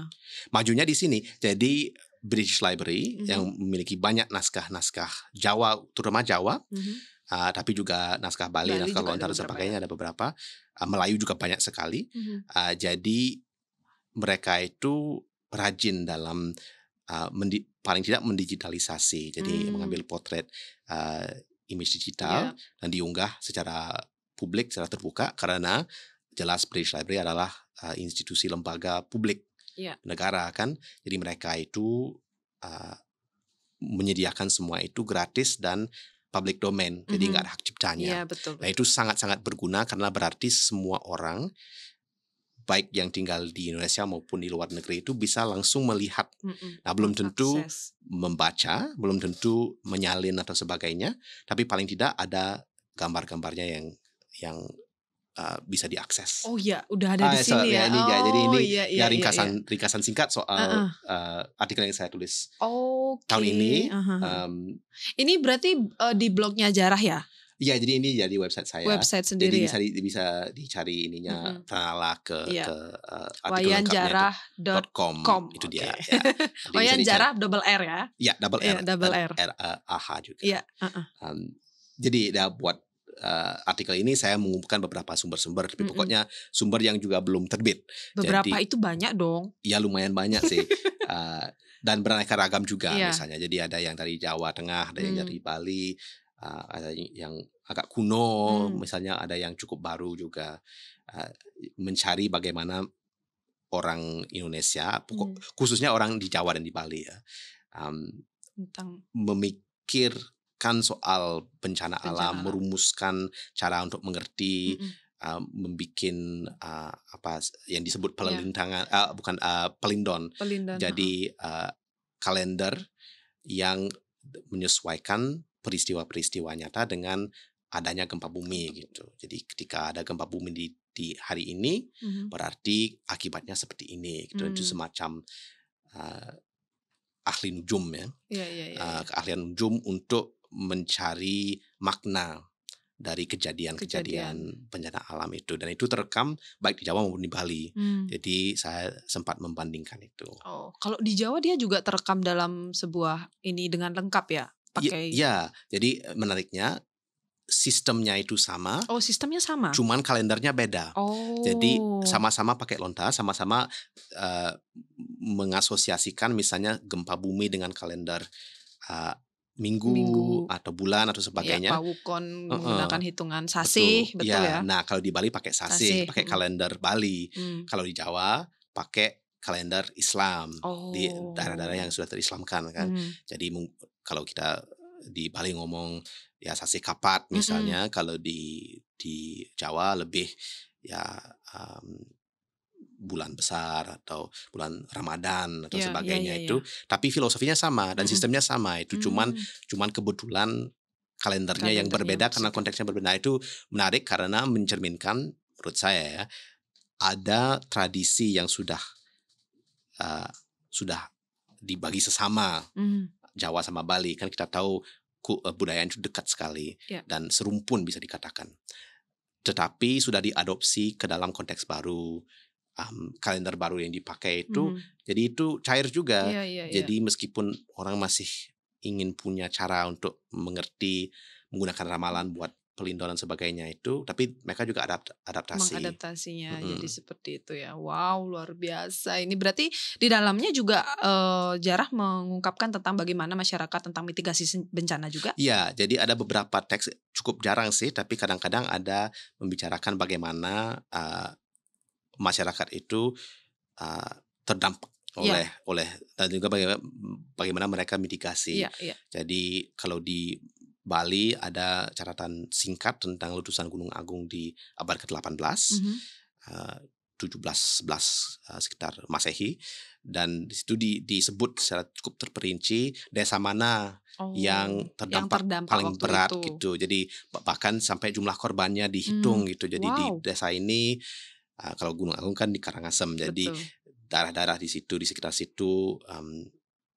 Majunya di sini. Jadi British Library hmm. yang mm-hmm. memiliki banyak naskah-naskah Jawa, terutama Jawa. Hmm. Uh, tapi juga naskah Bali, Bali naskah Lontar dan sebagainya ya? ada beberapa. Uh, Melayu juga banyak sekali. Hmm. Uh, jadi mereka itu rajin dalam uh, paling tidak mendigitalisasi jadi hmm. mengambil potret uh, image digital yeah. dan diunggah secara publik secara terbuka karena jelas British Library adalah uh, institusi lembaga publik yeah. negara kan jadi mereka itu uh, menyediakan semua itu gratis dan public domain mm -hmm. jadi nggak ada hak ciptanya yeah, iya, nah itu sangat sangat berguna karena berarti semua orang baik yang tinggal di Indonesia maupun di luar negeri itu bisa langsung melihat. Mm-mm. Nah, belum tentu Akses. membaca, belum tentu menyalin atau sebagainya, tapi paling tidak ada gambar-gambarnya yang yang uh, bisa diakses. Oh iya, udah ada ah, di sini ya. ya. Ini, oh, ya. Jadi ini iya, iya, ya iya, ringkasan iya, iya. ringkasan singkat soal uh-uh. uh, artikel yang saya tulis okay. tahun ini. Uh-huh. Um, ini berarti uh, di blognya Jarah ya? Iya, jadi ini jadi website saya. Website sendiri. Jadi ya? bisa di, bisa dicari ininya mm -hmm. Tanala ke yeah. ke uh, artikel wayanjarah.com itu okay. dia. Ya. Wayanjarah double R ya. Iya, double iya, R. double R. R, R A H juga. Iya, yeah. uh -uh. um, mmm, jadi udah ya buat uh, artikel ini saya mengumpulkan beberapa sumber-sumber tapi mm -hmm. pokoknya sumber yang juga belum terbit. Beberapa Jadi, itu banyak dong. Ya lumayan banyak sih. uh, dan beraneka ragam juga yeah. misalnya. Jadi ada yang dari Jawa Tengah, ada yang mm. dari Bali, uh, ada yang agak kuno, hmm. misalnya ada yang cukup baru juga uh, mencari bagaimana orang Indonesia, hmm. khususnya orang di Jawa dan di Bali ya, um, Tentang. memikirkan soal bencana, bencana alam, alam, merumuskan cara untuk mengerti. Hmm. Uh, membikin uh, apa yang disebut iya. pelindungan yeah. uh, bukan uh, pelindon. pelindon jadi uh, kalender yang menyesuaikan peristiwa-peristiwa nyata dengan adanya gempa bumi gitu. Jadi ketika ada gempa bumi di, di hari ini mm-hmm. berarti akibatnya seperti ini gitu. Mm-hmm. Itu hmm. semacam uh, ahli nujum ya. Yeah, yeah, yeah, uh, keahlian nujum untuk mencari makna dari kejadian-kejadian bencana alam itu dan itu terekam baik di Jawa maupun di Bali. Hmm. Jadi saya sempat membandingkan itu. Oh, kalau di Jawa dia juga terekam dalam sebuah ini dengan lengkap ya Iya, pakai. Ya, ya, jadi e, menariknya sistemnya itu sama. Oh, sistemnya sama. Cuman kalendernya beda. Oh. Jadi sama-sama pakai lontar, sama-sama uh, mengasosiasikan misalnya gempa bumi dengan kalender uh, minggu, minggu atau bulan atau iya, sebagainya. Ya, Pak menggunakan uh -uh. hitungan sasi, betul, betul ya. ya. Nah, kalau di Bali pakai sasi, sasih. pakai kalender Bali. Hmm. Kalau di Jawa pakai kalender Islam oh. di daerah-daerah yang oh. sudah terislamkan kan. Hmm. Jadi kalau kita di Bali ngomong ya sasi kapat misalnya, mm -hmm. kalau di di Jawa lebih ya um, bulan besar atau bulan Ramadan atau yeah, ya, sebagainya yeah, yeah, itu, yeah. tapi filosofinya sama dan mm -hmm. sistemnya sama itu mm -hmm. cuman cuman kebetulan kalendernya, kalendernya yang berbeda karena konteksnya berbeda itu menarik karena mencerminkan menurut saya ya ada tradisi yang sudah uh, sudah dibagi sesama mm. Jawa sama Bali kan kita tahu eh, budaya itu dekat sekali yeah. dan serumpun bisa dikatakan. Tetapi sudah diadopsi ke dalam konteks baru um, kalender baru yang dipakai itu, mm. jadi itu cair juga. Yeah, yeah, iya. jadi meskipun orang masih ingin punya cara untuk mengerti menggunakan ramalan buat pelindung dan sebagainya itu tapi mereka juga adapt adaptasi mengadaptasinya mm -hmm. jadi seperti itu ya wow luar biasa ini berarti di dalamnya juga uh, jarah mengungkapkan tentang bagaimana masyarakat tentang mitigasi bencana juga iya jadi ada beberapa teks cukup jarang sih tapi kadang-kadang ada membicarakan bagaimana uh, masyarakat itu uh, terdampak iya. oleh yeah. oleh dan juga bagaimana, bagaimana mereka mitigasi. Yeah, yeah. Jadi kalau di Bali ada catatan singkat tentang letusan Gunung Agung di abad ke-18 mm-hmm. uh, 1711 uh, sekitar Masehi dan di situ di, disebut secara cukup terperinci desa mana oh, yang, terdampak yang terdampak paling berat itu. gitu. Jadi bahkan sampai jumlah korbannya dihitung mm. gitu. Jadi wow. di desa ini uh, kalau Gunung Agung kan di Karangasem. Jadi darah-darah di situ di sekitar situ um, mmm,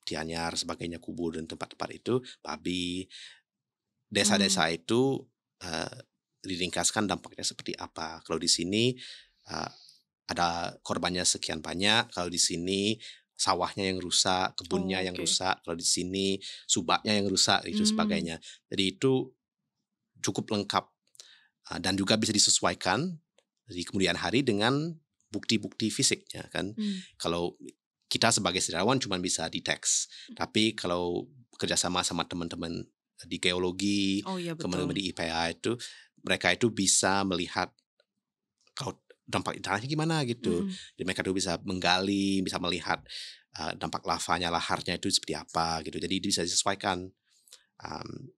Tianyar sebagainya kubur dan tempat-tempat itu babi desa-desa hmm. itu uh, diringkaskan dampaknya seperti apa. Kalau di sini uh, ada korbannya sekian banyak, kalau di sini sawahnya yang rusak, kebunnya oh, okay. yang rusak, kalau di sini subaknya yang rusak, itu hmm. sebagainya. Jadi itu cukup lengkap uh, dan juga bisa disesuaikan di kemudian hari dengan bukti-bukti fisiknya kan. Hmm. Kalau kita sebagai sejarawan cuma bisa di teks, tapi kalau kerjasama sama teman-teman di geologi, oh, iya, kemudian di IPA itu mereka itu bisa melihat kalau dampak tanahnya gimana gitu. Mm. Jadi mereka itu bisa menggali, bisa melihat uh, dampak lavanya, laharnya itu seperti apa gitu. Jadi bisa disesuaikan. Um,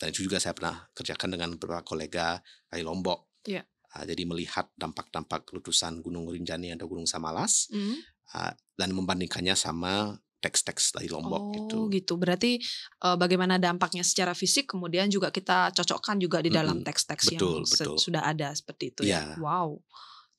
dan itu juga saya pernah kerjakan dengan beberapa kolega dari Lombok. Yeah. Iya. Uh, jadi melihat dampak-dampak letusan Gunung Rinjani atau Gunung Samalas mm. uh, dan membandingkannya sama teks-teks dari Lombok gitu. oh, gitu. gitu. Berarti uh, bagaimana dampaknya secara fisik kemudian juga kita cocokkan juga di dalam teks-teks hmm, yang betul, sudah ada seperti itu Yeah. ya. Iya. Wow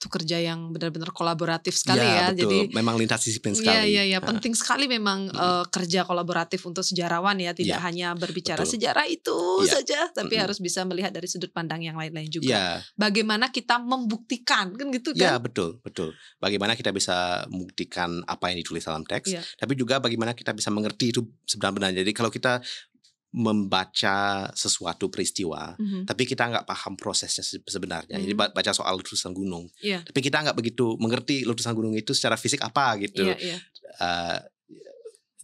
satu kerja yang benar-benar kolaboratif sekali ya. ya. Betul. Jadi memang lintas disiplin iya, sekali. Iya iya ya. penting sekali memang hmm. uh, kerja kolaboratif untuk sejarawan ya, tidak ya. hanya berbicara betul. sejarah itu ya. saja, tapi hmm. harus bisa melihat dari sudut pandang yang lain-lain juga. Ya. Bagaimana kita membuktikan kan gitu iya, kan? Ya betul betul. Bagaimana kita bisa membuktikan apa yang ditulis dalam teks, ya. tapi juga bagaimana kita bisa mengerti itu sebenarnya. Jadi kalau kita membaca sesuatu peristiwa, mm-hmm. tapi kita nggak paham prosesnya sebenarnya. Mm-hmm. Jadi mhm. baca soal letusan gunung, yeah. tapi kita nggak begitu mengerti letusan gunung itu secara fisik apa gitu. Yeah, yeah. Uh,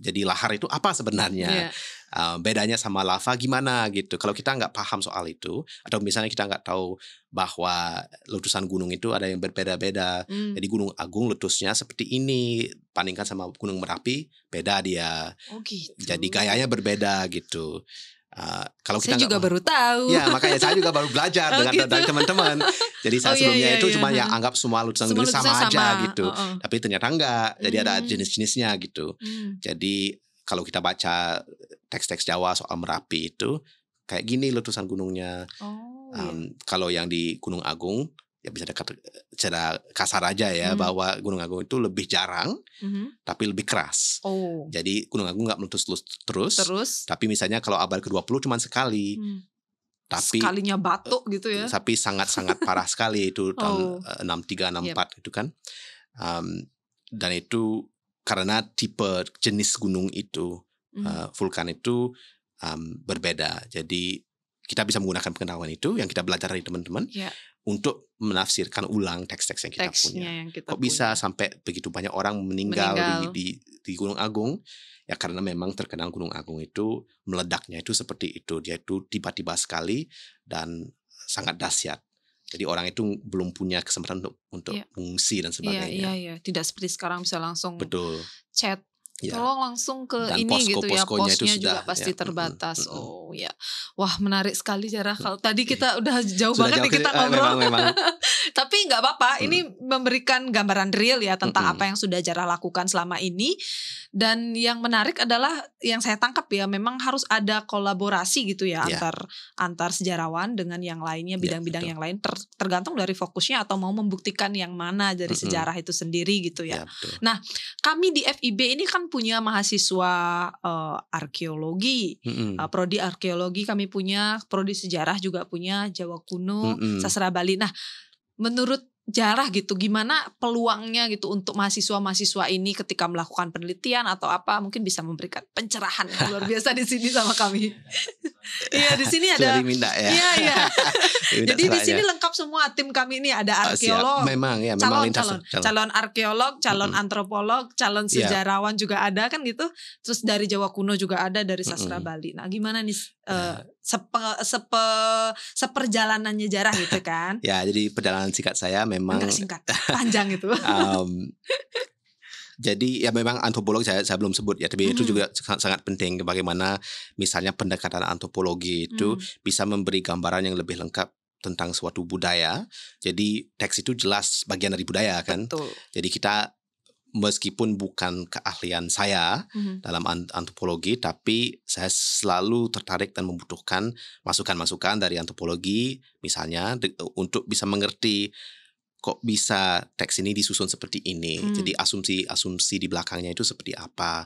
jadi lahar itu apa sebenarnya? Yeah uh, bedanya sama lava gimana gitu. Kalau kita nggak paham soal itu, atau misalnya kita nggak tahu bahwa letusan gunung itu ada yang berbeda-beda. Hmm. Jadi Gunung Agung letusnya seperti ini, bandingkan sama Gunung Merapi, beda dia. Oh gitu. Jadi gayanya berbeda gitu. Uh, kalau saya kita juga gak, baru tahu. Ya makanya saya juga baru belajar oh, dengan gitu. dari teman-teman. Jadi saya oh, iya, sebelumnya iya, itu iya. cuma ya hmm. anggap semua lutusan gunung sama, sama aja gitu. Oh, oh. Tapi ternyata enggak. Jadi hmm. ada jenis-jenisnya gitu. Hmm. Jadi kalau kita baca teks-teks Jawa soal Merapi itu kayak gini letusan gunungnya. Oh, um, Kalau yang di Gunung Agung ya bisa dekat secara kasar aja ya hmm. bahwa Gunung Agung itu lebih jarang hmm. tapi lebih keras. Oh. Jadi Gunung Agung nggak meletus terus. Terus. Tapi misalnya kalau abad ke-20 cuma sekali. Hmm. Tapi sekalinya batuk gitu ya. Eh, tapi sangat-sangat parah sekali itu tahun oh. eh, enam tiga enam empat itu kan. Um, dan itu karena tipe jenis gunung itu Mm. Uh, vulkan itu um, berbeda. Jadi kita bisa menggunakan pengetahuan itu yang kita belajar dari teman-teman yeah. untuk menafsirkan ulang teks-teks yang kita Text punya. Yang kita Kok punya. bisa sampai begitu banyak orang meninggal, meninggal. Di, di di Gunung Agung? Ya karena memang terkenal Gunung Agung itu meledaknya itu seperti itu, dia itu tiba-tiba sekali dan sangat dahsyat. Jadi orang itu belum punya kesempatan untuk untuk yeah. mengungsi dan iya, sebagainya. Iya, yeah, iya, yeah, yeah. tidak seperti sekarang bisa langsung Betul. chat Ya. Tolong langsung ke Dan ini gitu ya posnya itu sudah, juga iya. pasti ya. terbatas. Mm -hmm. Oh ya, wah menarik sekali cara Kalau mm. tadi kita udah jauh sudah banget jauh, nih kita eh, ngobrol, memang, memang. tapi nggak apa-apa. Mm. Ini memberikan gambaran real ya tentang mm -hmm. apa yang sudah Jarah lakukan selama ini. Dan yang menarik adalah yang saya tangkap ya memang harus ada kolaborasi gitu ya yeah. antar antar sejarawan dengan yang lainnya iya, bidang-bidang yeah, yang lain ter, tergantung dari fokusnya atau mau membuktikan yang mana dari mm -hmm. sejarah itu sendiri gitu ya. Yeah, iya, nah, kami di FIB ini kan punya mahasiswa uh, arkeologi, mm -hmm. uh, prodi arkeologi kami punya, prodi sejarah juga punya, Jawa kuno, mm -hmm. sastra Bali. Nah, menurut jarah gitu gimana peluangnya gitu untuk mahasiswa-mahasiswa ini ketika melakukan penelitian atau apa mungkin bisa memberikan pencerahan yang luar biasa di sini sama kami. Iya di sini ada. Minta, ya. Iya iya. Jadi di sini lengkap semua tim kami ini ada oh, arkeolog, oh, memang ya memang calon, lintas, calon, calon calon arkeolog, calon mm -hmm. antropolog, calon sejarawan yeah. juga ada kan gitu. Terus dari Jawa kuno juga ada dari sastra mm -hmm. Bali. Nah gimana nih? Uh, sepe, sepe seperjalanannya jarah gitu kan. ya, jadi perjalanan singkat saya memang Enggak singkat, panjang itu. um, jadi ya memang antropologi saya saya belum sebut ya, tapi hmm itu juga sangat, sangat penting bagaimana misalnya pendekatan antropologi itu hmm. bisa memberi gambaran yang lebih lengkap tentang suatu budaya. Jadi teks itu jelas bagian dari budaya kan. Betul. Jadi kita meskipun bukan keahlian saya mm-hmm. dalam antropologi, tapi saya selalu tertarik dan membutuhkan masukan-masukan dari antropologi, misalnya de- untuk bisa mengerti kok bisa teks ini disusun seperti ini. Mm. Jadi asumsi-asumsi di belakangnya itu seperti apa,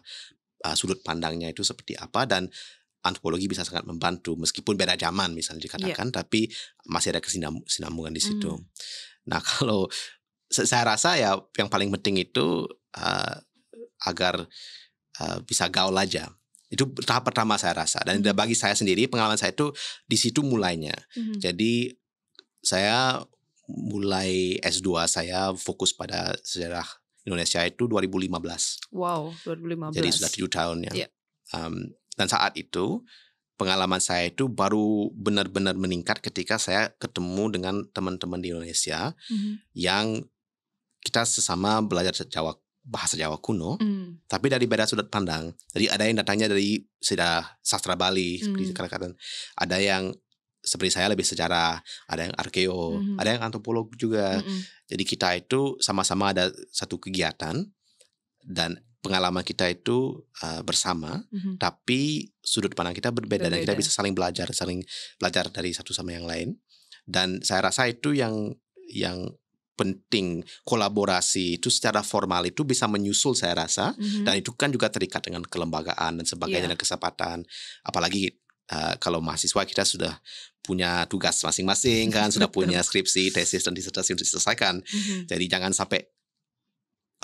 uh, sudut pandangnya itu seperti apa, dan antropologi bisa sangat membantu meskipun beda zaman misalnya iya. dikatakan, yeah. tapi masih ada kesinambungan di situ. Mm. Nah kalau saya rasa ya yang paling penting itu uh, agar uh, bisa gaul aja itu tahap pertama saya rasa dan hmm. bagi saya sendiri pengalaman saya itu di situ mulainya mm-hmm. jadi saya mulai S2 saya fokus pada sejarah Indonesia itu 2015 wow 2015 jadi sudah tujuh tahun ya yeah. um, mmm, dan saat itu pengalaman saya itu baru benar-benar meningkat ketika saya ketemu dengan teman-teman di Indonesia mm-hmm. yang kita sesama belajar Jawa bahasa Jawa kuno, mm. tapi dari beda sudut pandang. Jadi ada yang datangnya dari sudah sastra Bali, seperti mm. kadang-kadang ada yang seperti saya lebih sejarah, ada yang arkeo, mm-hmm. ada yang antropolog juga. Mm-hmm. Jadi kita itu sama-sama ada satu kegiatan dan pengalaman kita itu uh, bersama, mm-hmm. tapi sudut pandang kita berbeda, berbeda dan kita bisa saling belajar, saling belajar dari satu sama yang lain. Dan saya rasa itu yang yang penting kolaborasi itu secara formal itu bisa menyusul saya rasa mm-hmm. dan mhm. itu kan juga terikat dengan kelembagaan dan sebagainya yeah. dan kesempatan apalagi uh, kalau mahasiswa kita sudah punya tugas masing-masing kan sudah punya skripsi tesis dan disertasi untuk diselesaikan mm-hmm. jadi jangan sampai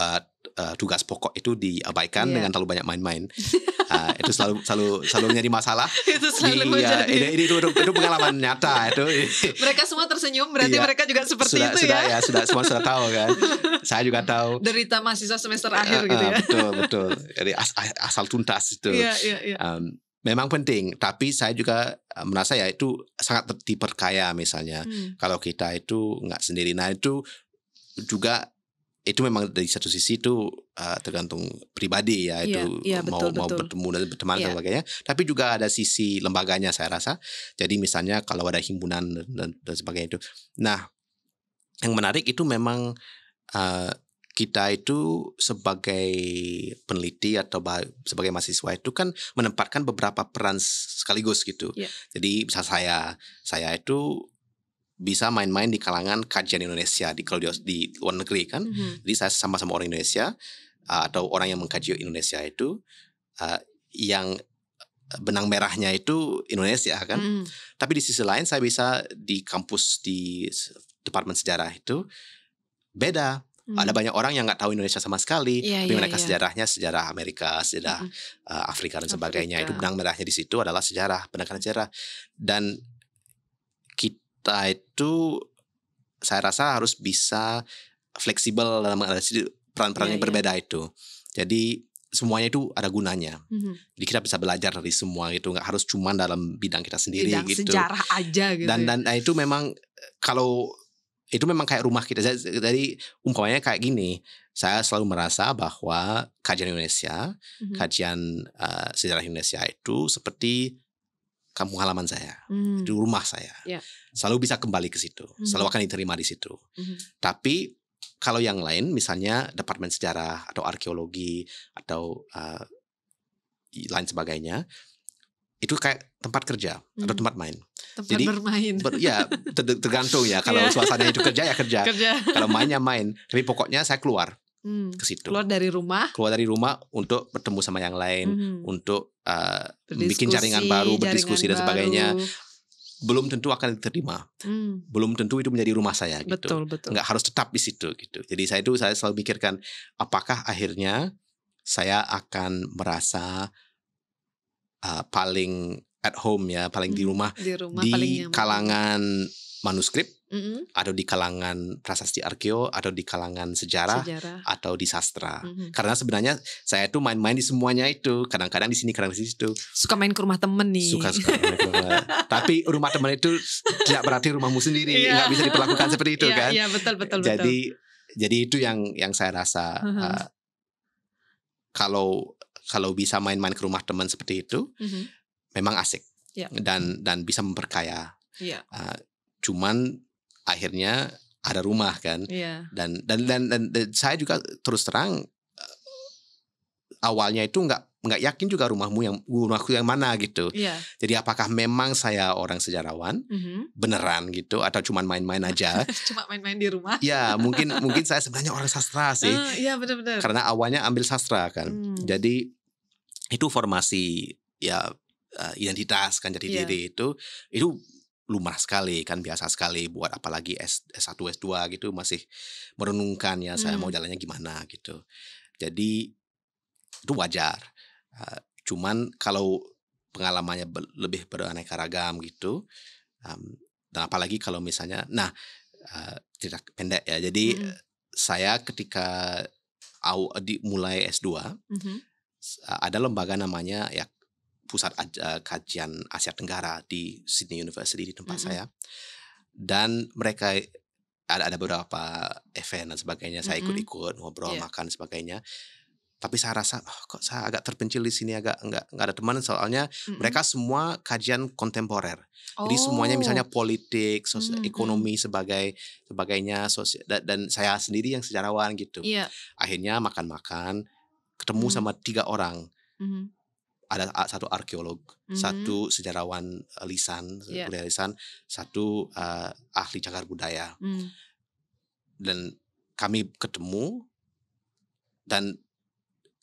uh, tugas pokok itu diabaikan yeah. dengan terlalu banyak main-main. uh, itu selalu selalu selalu menjadi masalah. itu selalu iya, di, Uh, ini, ini itu, itu, itu pengalaman nyata itu. mereka semua tersenyum berarti yeah. mereka juga seperti sudah, itu sudah, ya. ya sudah semua sudah tahu kan. Saya juga tahu. Derita mahasiswa semester akhir uh, gitu ya. betul betul. Jadi as, asal tuntas itu. Yeah, yeah, yeah. Um, memang penting, tapi saya juga merasa ya itu sangat diperkaya misalnya. Hmm. Kalau kita itu nggak sendiri, nah itu juga itu memang dari satu sisi itu uh, tergantung pribadi ya iya, itu yeah, yeah, mau betul, mau betul. bertemu dan berteman yeah. dan sebagainya tapi juga ada sisi lembaganya saya rasa jadi misalnya kalau ada himpunan dan, dan sebagainya itu nah yang menarik itu memang uh, kita itu sebagai peneliti atau sebagai mahasiswa itu kan menempatkan beberapa peran sekaligus gitu. Yeah. Jadi bisa saya saya itu bisa main-main di kalangan kajian Indonesia di kalau di, di luar negeri kan. Mm-hmm. Jadi saya sama-sama orang Indonesia uh, atau orang yang mengkaji Indonesia itu uh, yang benang merahnya itu Indonesia kan. Mm. Tapi di sisi lain saya bisa di kampus di departemen sejarah itu beda. Mm. Ada banyak orang yang nggak tahu Indonesia sama sekali, yeah, tapi yeah, mereka yeah. sejarahnya sejarah Amerika, sejarah mm. uh, Afrika dan Afrika. sebagainya. Itu benang merahnya di situ adalah sejarah, penekanan sejarah. Dan kita nah, itu saya rasa harus bisa fleksibel dalam mengadaptasi peran-peran iya, yang iya. berbeda itu. Jadi semuanya itu ada gunanya. Mm-hmm. Jadi kita bisa belajar dari semua gitu, nggak harus cuma dalam bidang kita sendiri bidang gitu. Sejarah aja gitu. Dan ya. dan nah, itu memang kalau itu memang kayak rumah kita. Jadi umpamanya kayak gini, saya selalu merasa bahwa kajian Indonesia, mm-hmm. kajian uh, sejarah Indonesia itu seperti kampung halaman saya, hmm. di rumah saya. Yeah. Selalu bisa kembali ke situ, hmm. selalu akan diterima di situ. Hmm. Tapi kalau yang lain misalnya departemen sejarah atau arkeologi atau uh, lain sebagainya, itu kayak tempat kerja hmm. atau tempat main. Tempat Jadi, bermain. Ber, ya tergantung ya. Kalau yeah. suasananya itu kerja ya kerja. kerja. Kalau mainnya main. Tapi pokoknya saya keluar hmm. ke situ. Keluar dari rumah. Keluar dari rumah untuk bertemu sama yang lain, hmm. untuk uh, bikin jaringan baru, berdiskusi dan sebagainya. Baru. Belum tentu akan diterima, hmm. belum tentu itu menjadi rumah saya gitu. Betul betul. Nggak harus tetap di situ gitu. Jadi saya itu saya selalu pikirkan apakah akhirnya saya akan merasa uh, paling at home ya, paling di hmm, rumah di, rumah, di kalangan manuskrip mm-hmm. atau di kalangan prasasti arkeo atau di kalangan sejarah, sejarah. atau di sastra mm-hmm. karena sebenarnya saya tuh main-main di semuanya itu kadang-kadang di sini kadang di situ suka main ke rumah temen nih suka suka tapi rumah temen itu tidak berarti rumahmu sendiri iya. nggak yeah. bisa diperlakukan seperti itu yeah, kan yeah, iya, betul, betul, jadi betul. jadi itu yang yang saya rasa uh-huh. uh, kalau kalau bisa main-main ke rumah teman seperti itu mm-hmm. memang asik yeah. dan dan bisa memperkaya yeah. Iya. uh, cuman akhirnya ada rumah kan yeah. dan, dan, dan dan dan saya juga terus terang eh, awalnya itu nggak nggak yakin juga rumahmu yang rumahku yang mana gitu. Yeah. Jadi apakah memang saya orang sejarawan mm-hmm. beneran gitu atau cuma main-main aja? Cuma main-main di rumah. Ya mungkin mungkin saya sebenarnya orang sastra sih. Uh, eh, yeah, benar-benar. Karena awalnya ambil sastra kan. Mm. Jadi itu formasi ya eh, identitas kan jadi yeah. diri itu itu lumrah sekali kan biasa sekali buat apalagi S, S1 S2 gitu masih merenungkan ya saya mau hmm. jalannya gimana gitu. Jadi itu wajar. Uh, cuman kalau pengalamannya ber, lebih beraneka ragam gitu um, dan apalagi kalau misalnya nah uh, ah, tidak pendek ya. Jadi hmm. saya ketika aw di mulai S2 hmm. ada lembaga namanya ya pusat uh, kajian Asia Tenggara di Sydney University di tempat mm -hmm. saya dan mereka ada ada beberapa event dan sebagainya saya ikut-ikut ngobrol yeah. makan sebagainya tapi saya rasa oh, kok saya agak terpencil di sini agak nggak nggak ada teman soalnya mm-hmm. mereka semua kajian kontemporer oh. jadi semuanya oh. misalnya politik mm-hmm. ekonomi sebagai sebagainya sosial dan, dan saya sendiri yang sejarawan gitu yeah. akhirnya makan-makan ketemu mm-hmm. sama tiga orang mm-hmm ada satu arkeolog, mm-hmm. satu sejarawan eh, lisan, yeah. Iya. lisan, satu uh, ahli cagar budaya. Mm. Dan kami ketemu dan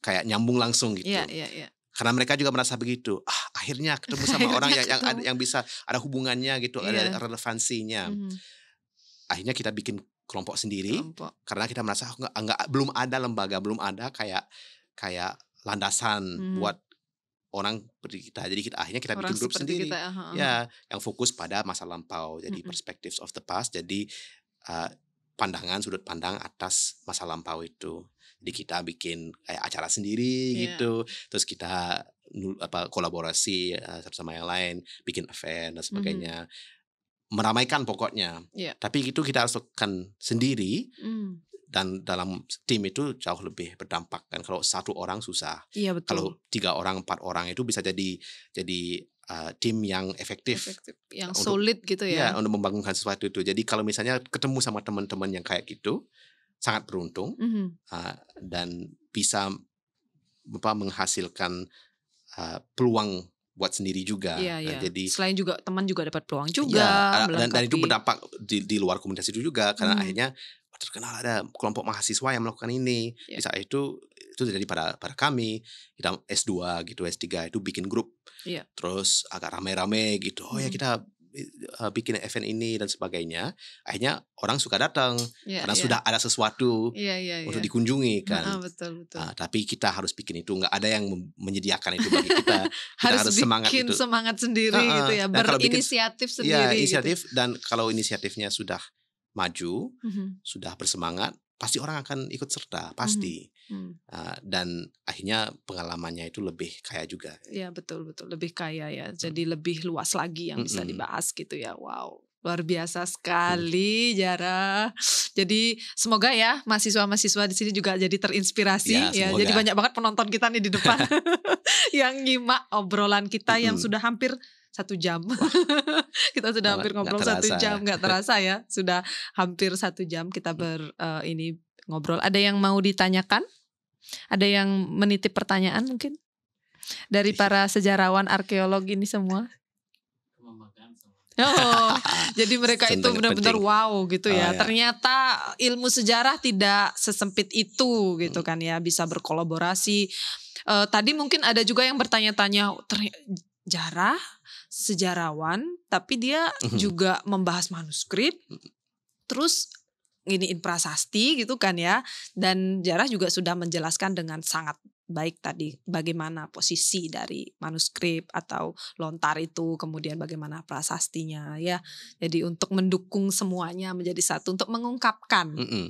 kayak nyambung langsung gitu. Yeah, yeah, yeah. Karena mereka juga merasa begitu. Ah, akhirnya ketemu sama orang yang yang yang bisa ada hubungannya gitu, yeah. ada iya. relevansinya. mm Akhirnya kita bikin kelompok sendiri kelompok. karena kita merasa oh, nggak, nggak belum ada lembaga, belum ada kayak kayak landasan hmm. buat orang berdiri kita jadi kita akhirnya kita orang bikin grup sendiri kita, uh, -huh. ya yang fokus pada masa lampau jadi uh, perspectives of the past jadi uh, pandangan sudut pandang atas masa lampau itu jadi kita bikin kayak acara sendiri yeah. gitu iya. terus kita apa kolaborasi uh, sama yang lain bikin event dan sebagainya mm -hmm. meramaikan pokoknya yeah. tapi itu kita harus sendiri mm dan dalam tim itu jauh lebih berdampak kan kalau satu orang susah iya, betul. kalau tiga orang empat orang itu bisa jadi jadi uh, tim yang efektif, efektif yang untuk, solid gitu ya. ya untuk membangunkan sesuatu itu jadi kalau misalnya ketemu sama teman-teman yang kayak gitu sangat beruntung mm -hmm. uh, dan bisa apa menghasilkan uh, peluang buat sendiri juga. Iya, nah, iya. Nah, jadi selain juga teman juga dapat peluang iya, juga. Iya, dan, dan itu berdampak di, di luar komunitas itu juga karena hmm. akhirnya terkenal ada kelompok mahasiswa yang melakukan ini. Yeah. Di saat itu itu terjadi pada pada kami kita S2 gitu S3 itu bikin grup. Yeah. Terus agak rame-rame gitu. Oh mm. ya hmm. kita uh, bikin event ini dan sebagainya. Akhirnya orang suka datang yeah, karena yeah. sudah ada sesuatu yeah, yeah, yeah. untuk dikunjungi kan. Nah, betul betul. Uh, tapi kita harus bikin itu nggak ada yang menyediakan itu bagi kita. kita harus, harus semangat bikin itu. semangat sendiri uh -uh. gitu ya. Nah, berinisiatif bikin, iya, sendiri. Ya, inisiatif gitu. dan kalau inisiatifnya sudah maju, mm-hmm. sudah bersemangat, pasti orang akan ikut serta, mhm, pasti. Mm-hmm. Uh, dan akhirnya pengalamannya itu lebih kaya juga. Ya betul betul, lebih kaya ya. Jadi hmm lebih luas lagi yang bisa dibahas gitu ya. Wow, Luar biasa hmm. sekali, Jara. Jadi semoga ya mahasiswa-mahasiswa di sini juga jadi terinspirasi ya. ya. Jadi ya. banyak banget penonton kita nih di depan yang nyimak obrolan kita hmm. yang sudah hampir satu jam. kita sudah hampir ngobrol satu ya. jam, nggak terasa ya. Sudah hampir satu jam kita hmm. ber uh, ini ngobrol. Ada yang mau ditanyakan? Ada yang menitip pertanyaan mungkin dari iya. para sejarawan arkeolog ini semua? Oh, jadi mereka itu benar-benar wow gitu ya. Oh, ya. Ternyata ilmu sejarah tidak sesempit itu gitu hmm. kan ya, bisa berkolaborasi. Uh, tadi mungkin ada juga yang bertanya-tanya sejarah, oh, sejarawan, tapi dia mhm. juga membahas manuskrip. Terus ini prasasti gitu kan ya. Dan sejarah juga sudah menjelaskan dengan sangat baik tadi bagaimana posisi dari manuskrip atau lontar itu kemudian bagaimana prasastinya ya jadi untuk mendukung semuanya menjadi satu untuk mengungkapkan mm -hmm.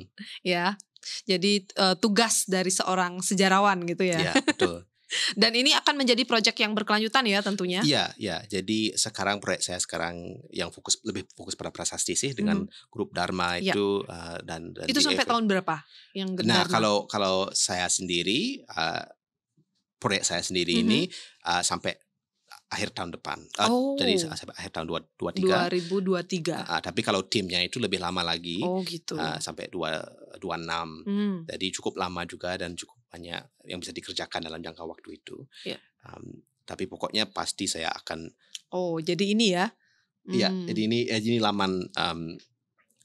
ya jadi uh, tugas dari seorang sejarawan gitu ya. ya betul. Dan ini akan menjadi proyek yang berkelanjutan ya tentunya. Iya, iya. Jadi sekarang proyek saya sekarang yang fokus lebih fokus pada prasasti sih dengan hmm grup Dharma iya. itu ya. uh, dan, dan Itu sampai EV. tahun berapa yang Nah, Dharma? kalau kalau saya sendiri uh, proyek saya sendiri hmm ini uh, sampai akhir tahun depan. Eh, oh. Uh, jadi akhir tahun 2023. 2023. Uh, tapi kalau timnya itu lebih lama lagi. Oh gitu. Uh, sampai 26. Hmm. Jadi cukup lama juga dan cukup banyak yang bisa dikerjakan dalam jangka waktu itu. Yeah. Iya. Um, tapi pokoknya pasti saya akan Oh, jadi ini ya. Iya, hmm. jadi ini eh, jadi ini laman um,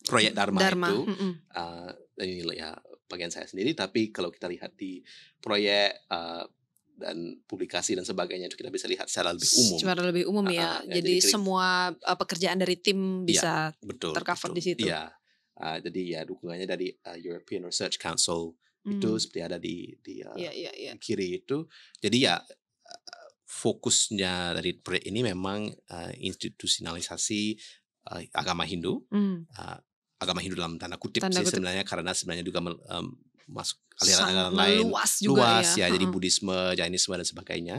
proyek Dharma, Dharma. itu. Mm -mm. Uh, ini ya bagian saya sendiri tapi kalau kita lihat di proyek uh, dan publikasi dan sebagainya itu kita bisa lihat secara lebih umum. Secara lebih umum ya. Uh, ya jadi, jadi semua uh, pekerjaan dari tim iya, bisa ya, tercover di situ. Iya. Uh, jadi ya dukungannya dari uh, European Research Council mm. itu hmm. seperti ada di di uh, eh, yeah, yeah, yeah. kiri itu. Jadi ya fokusnya dari proyek ini memang uh, institusionalisasi uh, agama Hindu. Mm. Uh, agama Hindu dalam tanda kutip tanda sih sebenarnya karena sebenarnya juga um, masuk aliran-aliran lain luas, juga luas ya, ya uh jadi Buddhisme, Jainisme dan sebagainya.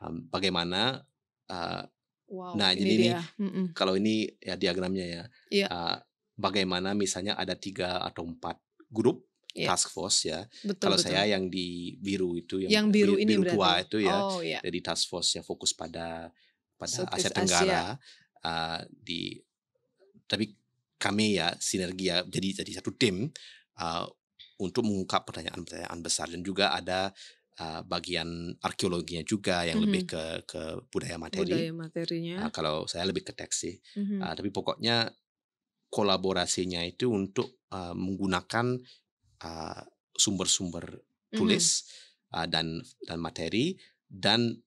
Um, bagaimana? Uh, wow, nah, ini jadi ini kalau ini ya diagramnya ya. Yeah. Iya. Uh, bagaimana misalnya ada tiga atau empat grup yeah. task force ya. Betul, kalau betul. saya yang di biru itu yang, yang biru, biru ini biru tua itu ya. Oh, yeah. Jadi task force yang fokus pada pada Asia Tenggara Uh, di tapi kami ya sinergi ya jadi jadi satu tim uh, untuk mengungkap pertanyaan-pertanyaan besar dan juga ada uh, bagian arkeologinya juga yang mm -hmm. lebih mhm. ke ke budaya materi. Budaya materinya. Uh, kalau saya lebih ke teks sih. Mm -hmm. uh, tapi pokoknya kolaborasinya itu untuk uh, menggunakan sumber-sumber uh, tulis mm -hmm. uh, dan dan materi dan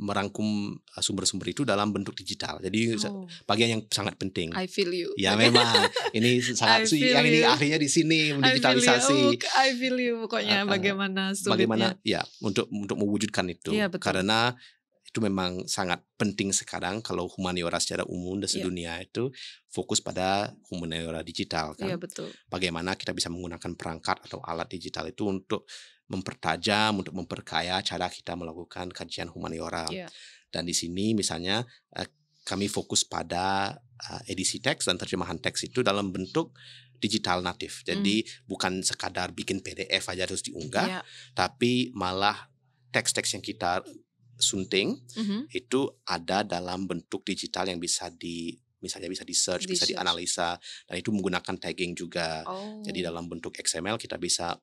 merangkum uh, sumber-sumber itu dalam bentuk digital. Jadi oh. bagian yang sangat penting. I feel you. Ya memang. ini sangat yang ini akhirnya di sini digitalisasi. I feel you, oh, I feel you. pokoknya uh, bagaimana sulitnya. Bagaimana ya untuk untuk mewujudkan itu. Ya, betul. Karena itu memang sangat penting sekarang kalau humaniora secara umum dan iya. sedunia yeah. itu fokus pada humaniora digital kan. Yeah, betul. Bagaimana kita bisa menggunakan perangkat atau alat digital itu untuk mempertajam untuk memperkaya cara kita melakukan kajian humaniora. Yeah. Dan di sini misalnya eh, kami fokus pada eh, edisi teks dan terjemahan teks itu dalam bentuk digital natif. Jadi mm. bukan sekadar bikin PDF aja terus diunggah, yeah. tapi malah teks-teks yang kita sunting mm-hmm. itu ada dalam bentuk digital yang bisa di misalnya bisa di search, di bisa search. dianalisa dan itu menggunakan tagging juga. Oh. Jadi dalam bentuk XML kita bisa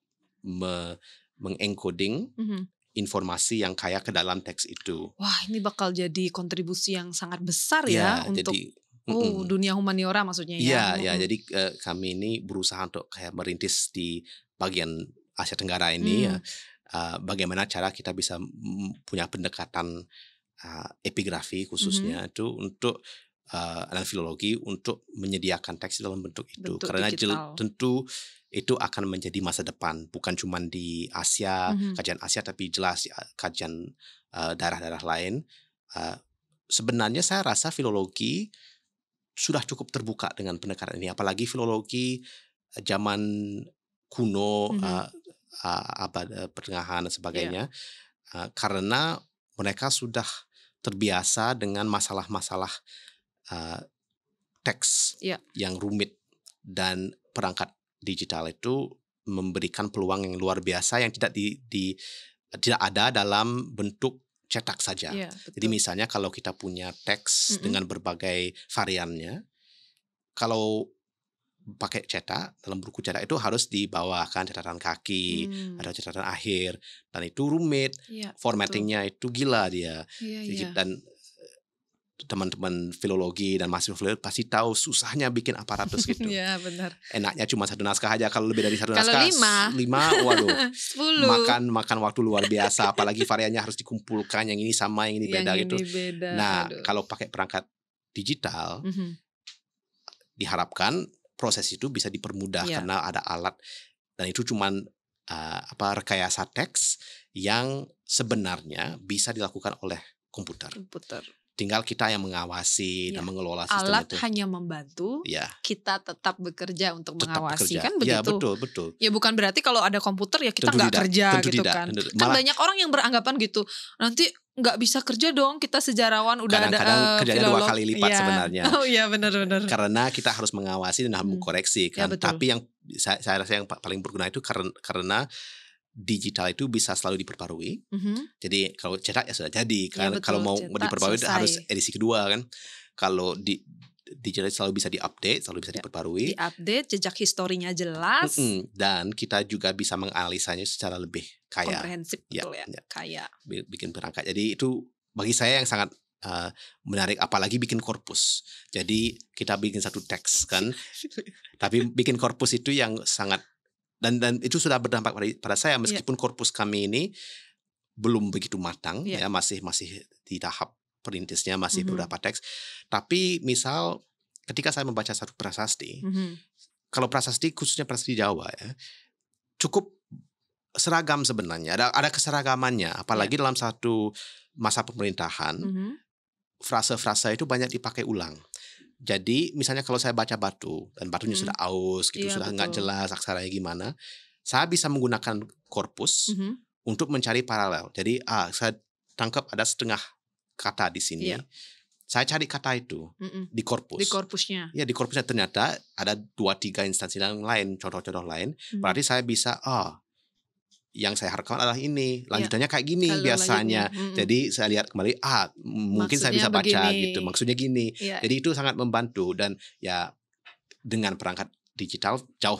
me, mengencoding mm-hmm. informasi yang kaya ke dalam teks itu. Wah, ini bakal jadi kontribusi yang sangat besar ya, ya untuk jadi, oh, mm, dunia humaniora maksudnya ya. Iya, ya, mm. jadi uh, kami ini berusaha untuk kayak merintis di bagian Asia Tenggara ini mm. ya, uh, bagaimana cara kita bisa punya pendekatan uh, epigrafi khususnya mm-hmm. itu untuk uh, dan filologi untuk menyediakan teks dalam bentuk itu bentuk karena digital. tentu itu akan menjadi masa depan bukan cuma di Asia mm-hmm. kajian Asia tapi jelas ya, kajian uh, daerah-daerah lain uh, sebenarnya saya rasa filologi sudah cukup terbuka dengan pendekatan ini apalagi filologi zaman kuno mm-hmm. uh, uh, abad uh, pertengahan dan iya. sebagainya yeah. uh, karena mereka sudah terbiasa dengan masalah-masalah uh, teks yeah. yang rumit dan perangkat digital itu memberikan peluang yang luar biasa yang tidak di, di tidak ada dalam bentuk cetak saja. Ya, Jadi misalnya kalau kita punya teks mm -hmm. dengan berbagai variannya, kalau pakai cetak dalam buku cetak itu harus dibawakan catatan kaki hmm. ada catatan akhir dan itu rumit ya, formattingnya itu gila dia ya, Jadi, iya. dan teman-teman filologi dan mahasiswa filologi pasti tahu susahnya bikin aparatus gitu. Iya benar. Enaknya cuma satu naskah aja kalau lebih dari satu naskah. Kalau lima. Lima, waduh. Sepuluh. Makan makan waktu luar biasa. Apalagi variannya harus dikumpulkan yang ini sama yang ini yang beda yang gitu. Ini beda, nah kalau pakai perangkat digital mhm. diharapkan proses itu bisa dipermudah ya. karena ada alat dan itu cuma uh, ah, apa rekayasa teks yang sebenarnya bisa dilakukan oleh komputer. Komputer tinggal kita yang mengawasi ya. dan iya. mengelola sistem alat itu. hanya membantu ya. kita tetap bekerja untuk tetap mengawasi bekerja. kan iya, begitu ya betul betul ya bukan berarti kalau ada komputer ya kita nggak kerja Tentu gitu tidak. kan Tentu, kan malah, banyak orang yang beranggapan gitu nanti nggak bisa kerja dong kita sejarawan udah Kadang -kadang ada uh, kerjanya dua kali lipat ya. sebenarnya oh iya benar-benar karena kita harus mengawasi dan harus hmm. mengkoreksi kan ya, tapi yang saya, saya rasa yang paling berguna itu karena karena digital itu bisa selalu diperbarui. Mm -hmm. Jadi kalau cetak ya sudah jadi. Iya, kalau betul, kalau mau cetak, diperbarui selesai. harus edisi kedua kan. Kalau di digital selalu bisa diupdate, selalu bisa ya, diperbarui. Diupdate, jejak historinya jelas. Mm -mm. Dan kita juga bisa menganalisanya secara lebih kaya. Komprehensif ya, ya, ya, kaya. Bikin perangkat. Jadi itu bagi saya yang sangat uh, menarik apalagi bikin korpus. Jadi kita bikin satu teks kan. Tapi bikin korpus itu yang sangat dan dan itu sudah berdampak pada, pada saya iya. meskipun yeah. korpus kami ini belum begitu matang yeah. ya masih masih di tahap perintisnya masih mm -hmm. beberapa teks tapi misal ketika saya membaca satu prasasti mm -hmm. kalau prasasti khususnya prasasti Jawa ya cukup seragam sebenarnya ada ada keseragamannya apalagi yeah. dalam satu masa pemerintahan mm -hmm. itu banyak dipakai ulang jadi misalnya kalau saya baca batu dan batunya hmm. sudah aus gitu, iya, sudah nggak jelas aksaranya gimana, saya bisa menggunakan korpus mm -hmm. untuk mencari paralel. Jadi ah saya tangkap ada setengah kata di sini. Iya. Saya cari kata itu mm -mm. di korpus. Di korpusnya. Ya di korpusnya ternyata ada dua tiga instansi yang lain, contoh-contoh lain. Mm. Berarti saya bisa ah yang saya harapkan adalah ini ya. lanjutannya ya. kayak gini biasanya -hmm. jadi saya lihat kembali ah mungkin maksudnya saya bisa baca begini. gitu maksudnya gini ya. jadi itu sangat membantu dan ya dengan perangkat digital jauh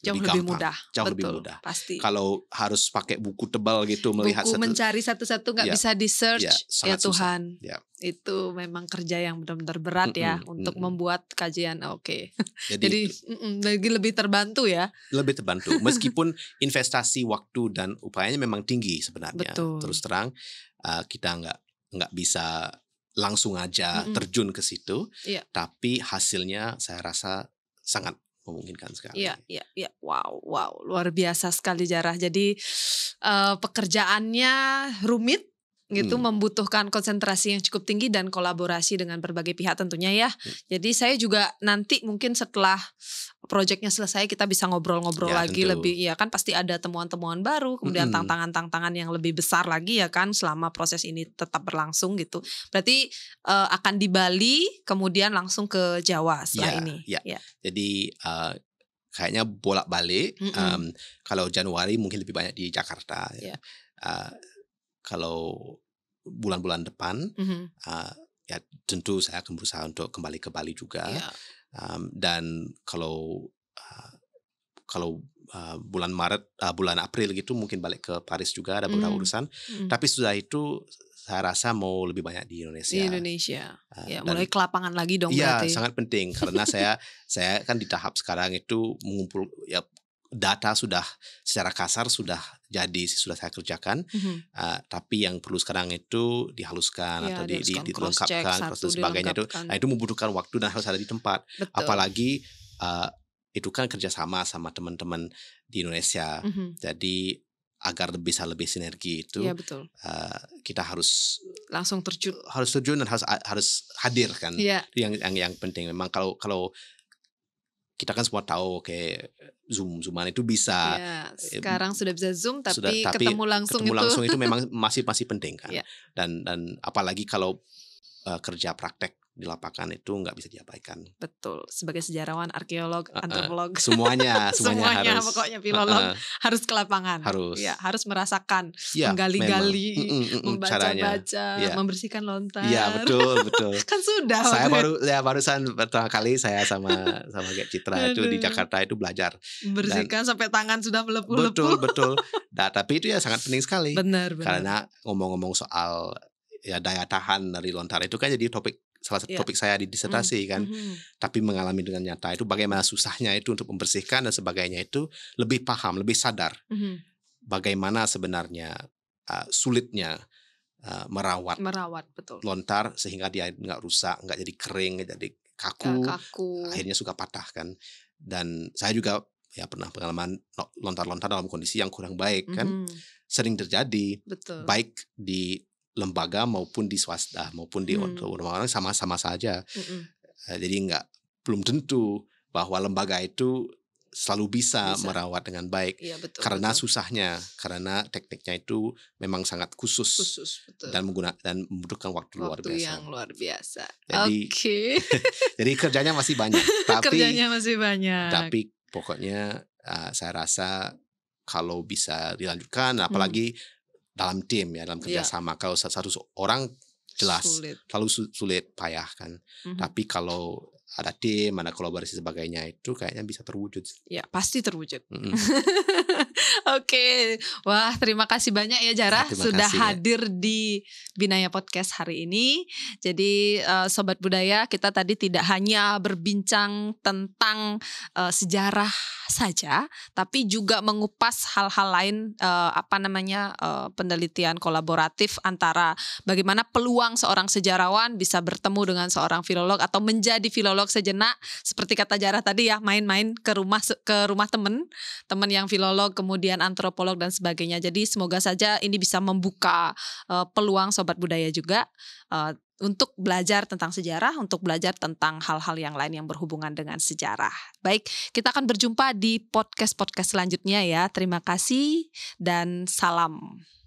jauh lebih, lebih mudah jauh Betul, lebih mudah pasti kalau harus pakai buku tebal gitu melihat buku satu, mencari satu-satu nggak -satu, ya. yeah, bisa di search ya, ya Tuhan susah, ya. itu memang kerja yang benar-benar berat mm -mm, ya mm -mm. untuk membuat kajian oke okay. jadi, jadi mm -mm, lagi lebih terbantu ya lebih terbantu meskipun investasi waktu dan upayanya memang tinggi sebenarnya Betul. terus terang uh, kita nggak nggak bisa langsung aja mm -mm. terjun ke situ yeah. tapi hasilnya saya rasa sangat memungkinkan sekali. Iya, iya, iya. Wow, wow, luar biasa sekali Jarah. Jadi uh, pekerjaannya rumit gitu hmm. membutuhkan konsentrasi yang cukup tinggi dan kolaborasi dengan berbagai pihak tentunya ya. Hmm. Jadi saya juga nanti mungkin setelah proyeknya selesai kita bisa ngobrol-ngobrol ya, lagi tentu. lebih ya kan pasti ada temuan-temuan baru, kemudian tantangan hmm. tantangan-tantangan yang lebih besar lagi ya kan selama proses ini tetap berlangsung gitu. Berarti uh, akan di Bali kemudian langsung ke Jawa setelah ya, ini. Ya. ya. Jadi uh, kayaknya bolak-balik mm um, kalau Januari mungkin lebih banyak di Jakarta. Yeah. Ya. Ya. Uh, kalau bulan-bulan depan mm-hmm. uh, ya tentu saya akan berusaha untuk kembali ke Bali juga yeah. um, dan kalau uh, kalau uh, bulan Maret uh, bulan April gitu mungkin balik ke Paris juga ada beberapa mm-hmm. urusan mm-hmm. tapi sudah itu saya rasa mau lebih banyak di Indonesia. Di Indonesia. Uh, ya, mulai kelapangan lagi dong iya, berarti. Iya, sangat penting karena saya saya kan di tahap sekarang itu mengumpul ya data sudah secara kasar sudah jadi sudah saya kerjakan mm -hmm. uh, tapi yang perlu sekarang itu dihaluskan yeah, atau di, di, dilengkapkan atau sebagainya itu nah itu membutuhkan waktu dan harus ada di tempat Betul. apalagi uh, itu kan kerjasama sama teman-teman di Indonesia mm -hmm. jadi agar bisa lebih sinergi itu ya, betul. Uh, kita harus langsung terjun harus terjun dan harus harus hadir kan ya. yang yang yang penting memang kalau kalau kita kan semua tahu kayak zoom zooman itu bisa ya, sekarang sudah bisa zoom tapi, sudah, tapi ketemu langsung ketemu itu. langsung itu memang masih masih penting kan ya. dan dan apalagi kalau uh, kerja praktek di lapangan itu nggak bisa diabaikan. Betul. Sebagai sejarawan, arkeolog, uh, uh, antropolog, semuanya, semuanya, semuanya harus, pokoknya filolog uh, uh, harus ke lapangan. Harus. Ya, harus merasakan, ya, menggali-gali, mm, mm, membaca-baca, ya. membersihkan lontar. Iya, betul, betul. kan sudah. Saya baru ya barusan pertama kali saya sama sama kayak Citra itu di Jakarta itu belajar. Bersihkan Dan, sampai tangan sudah melepuh-lepuh. Betul, betul. Nah, tapi itu ya sangat penting sekali. Benar, benar. Karena ngomong-ngomong soal ya daya tahan dari lontar itu kan jadi topik salah satu yeah. topik saya di disertasi mm. kan mm-hmm. tapi mengalami dengan nyata itu bagaimana susahnya itu untuk membersihkan dan sebagainya itu lebih paham lebih sadar mm-hmm. bagaimana sebenarnya uh, sulitnya uh, merawat merawat betul lontar sehingga dia nggak rusak nggak jadi kering nggak jadi kaku, kaku akhirnya suka patah kan dan saya juga ya pernah pengalaman lontar-lontar dalam kondisi yang kurang baik kan mm-hmm. sering terjadi Betul. baik di lembaga maupun di swasta maupun di hmm. orang sama-sama saja. Hmm. Uh, jadi nggak belum tentu bahwa lembaga itu selalu bisa, bisa. merawat dengan baik ya, betul, karena betul. susahnya karena tekniknya itu memang sangat khusus, khusus dan menggunakan dan membutuhkan waktu, waktu luar biasa yang luar biasa jadi okay. jadi kerjanya masih banyak tapi kerjanya masih banyak tapi pokoknya uh, saya rasa kalau bisa dilanjutkan hmm. apalagi hmm dalam tim ya dalam iya. kerjasama. Yeah. Kalau satu orang jelas sulit. terlalu sulit payah kan. Mm-hmm. Tapi kalau ada tim, ada kolaborasi sebagainya itu kayaknya bisa terwujud. Ya pasti terwujud. Mm -hmm. Oke. Wah, terima kasih banyak ya Jarah ya, sudah kasih, ya. hadir ya. di Binaya Podcast hari ini. Jadi uh, sobat budaya, kita tadi tidak hanya berbincang tentang uh, sejarah saja, tapi juga mengupas hal-hal lain uh, apa namanya uh, penelitian kolaboratif antara bagaimana peluang seorang sejarawan bisa bertemu dengan seorang filolog atau menjadi filolog sejenak seperti kata Jarah tadi ya, main-main ke rumah ke rumah temen temen yang filolog sosiolog, kemudian antropolog dan sebagainya. Jadi semoga saja ini bisa membuka uh, peluang sobat budaya juga uh, untuk belajar tentang sejarah, untuk belajar tentang hal-hal yang lain yang berhubungan dengan sejarah. Baik, kita akan berjumpa di podcast-podcast selanjutnya ya. Terima kasih dan salam.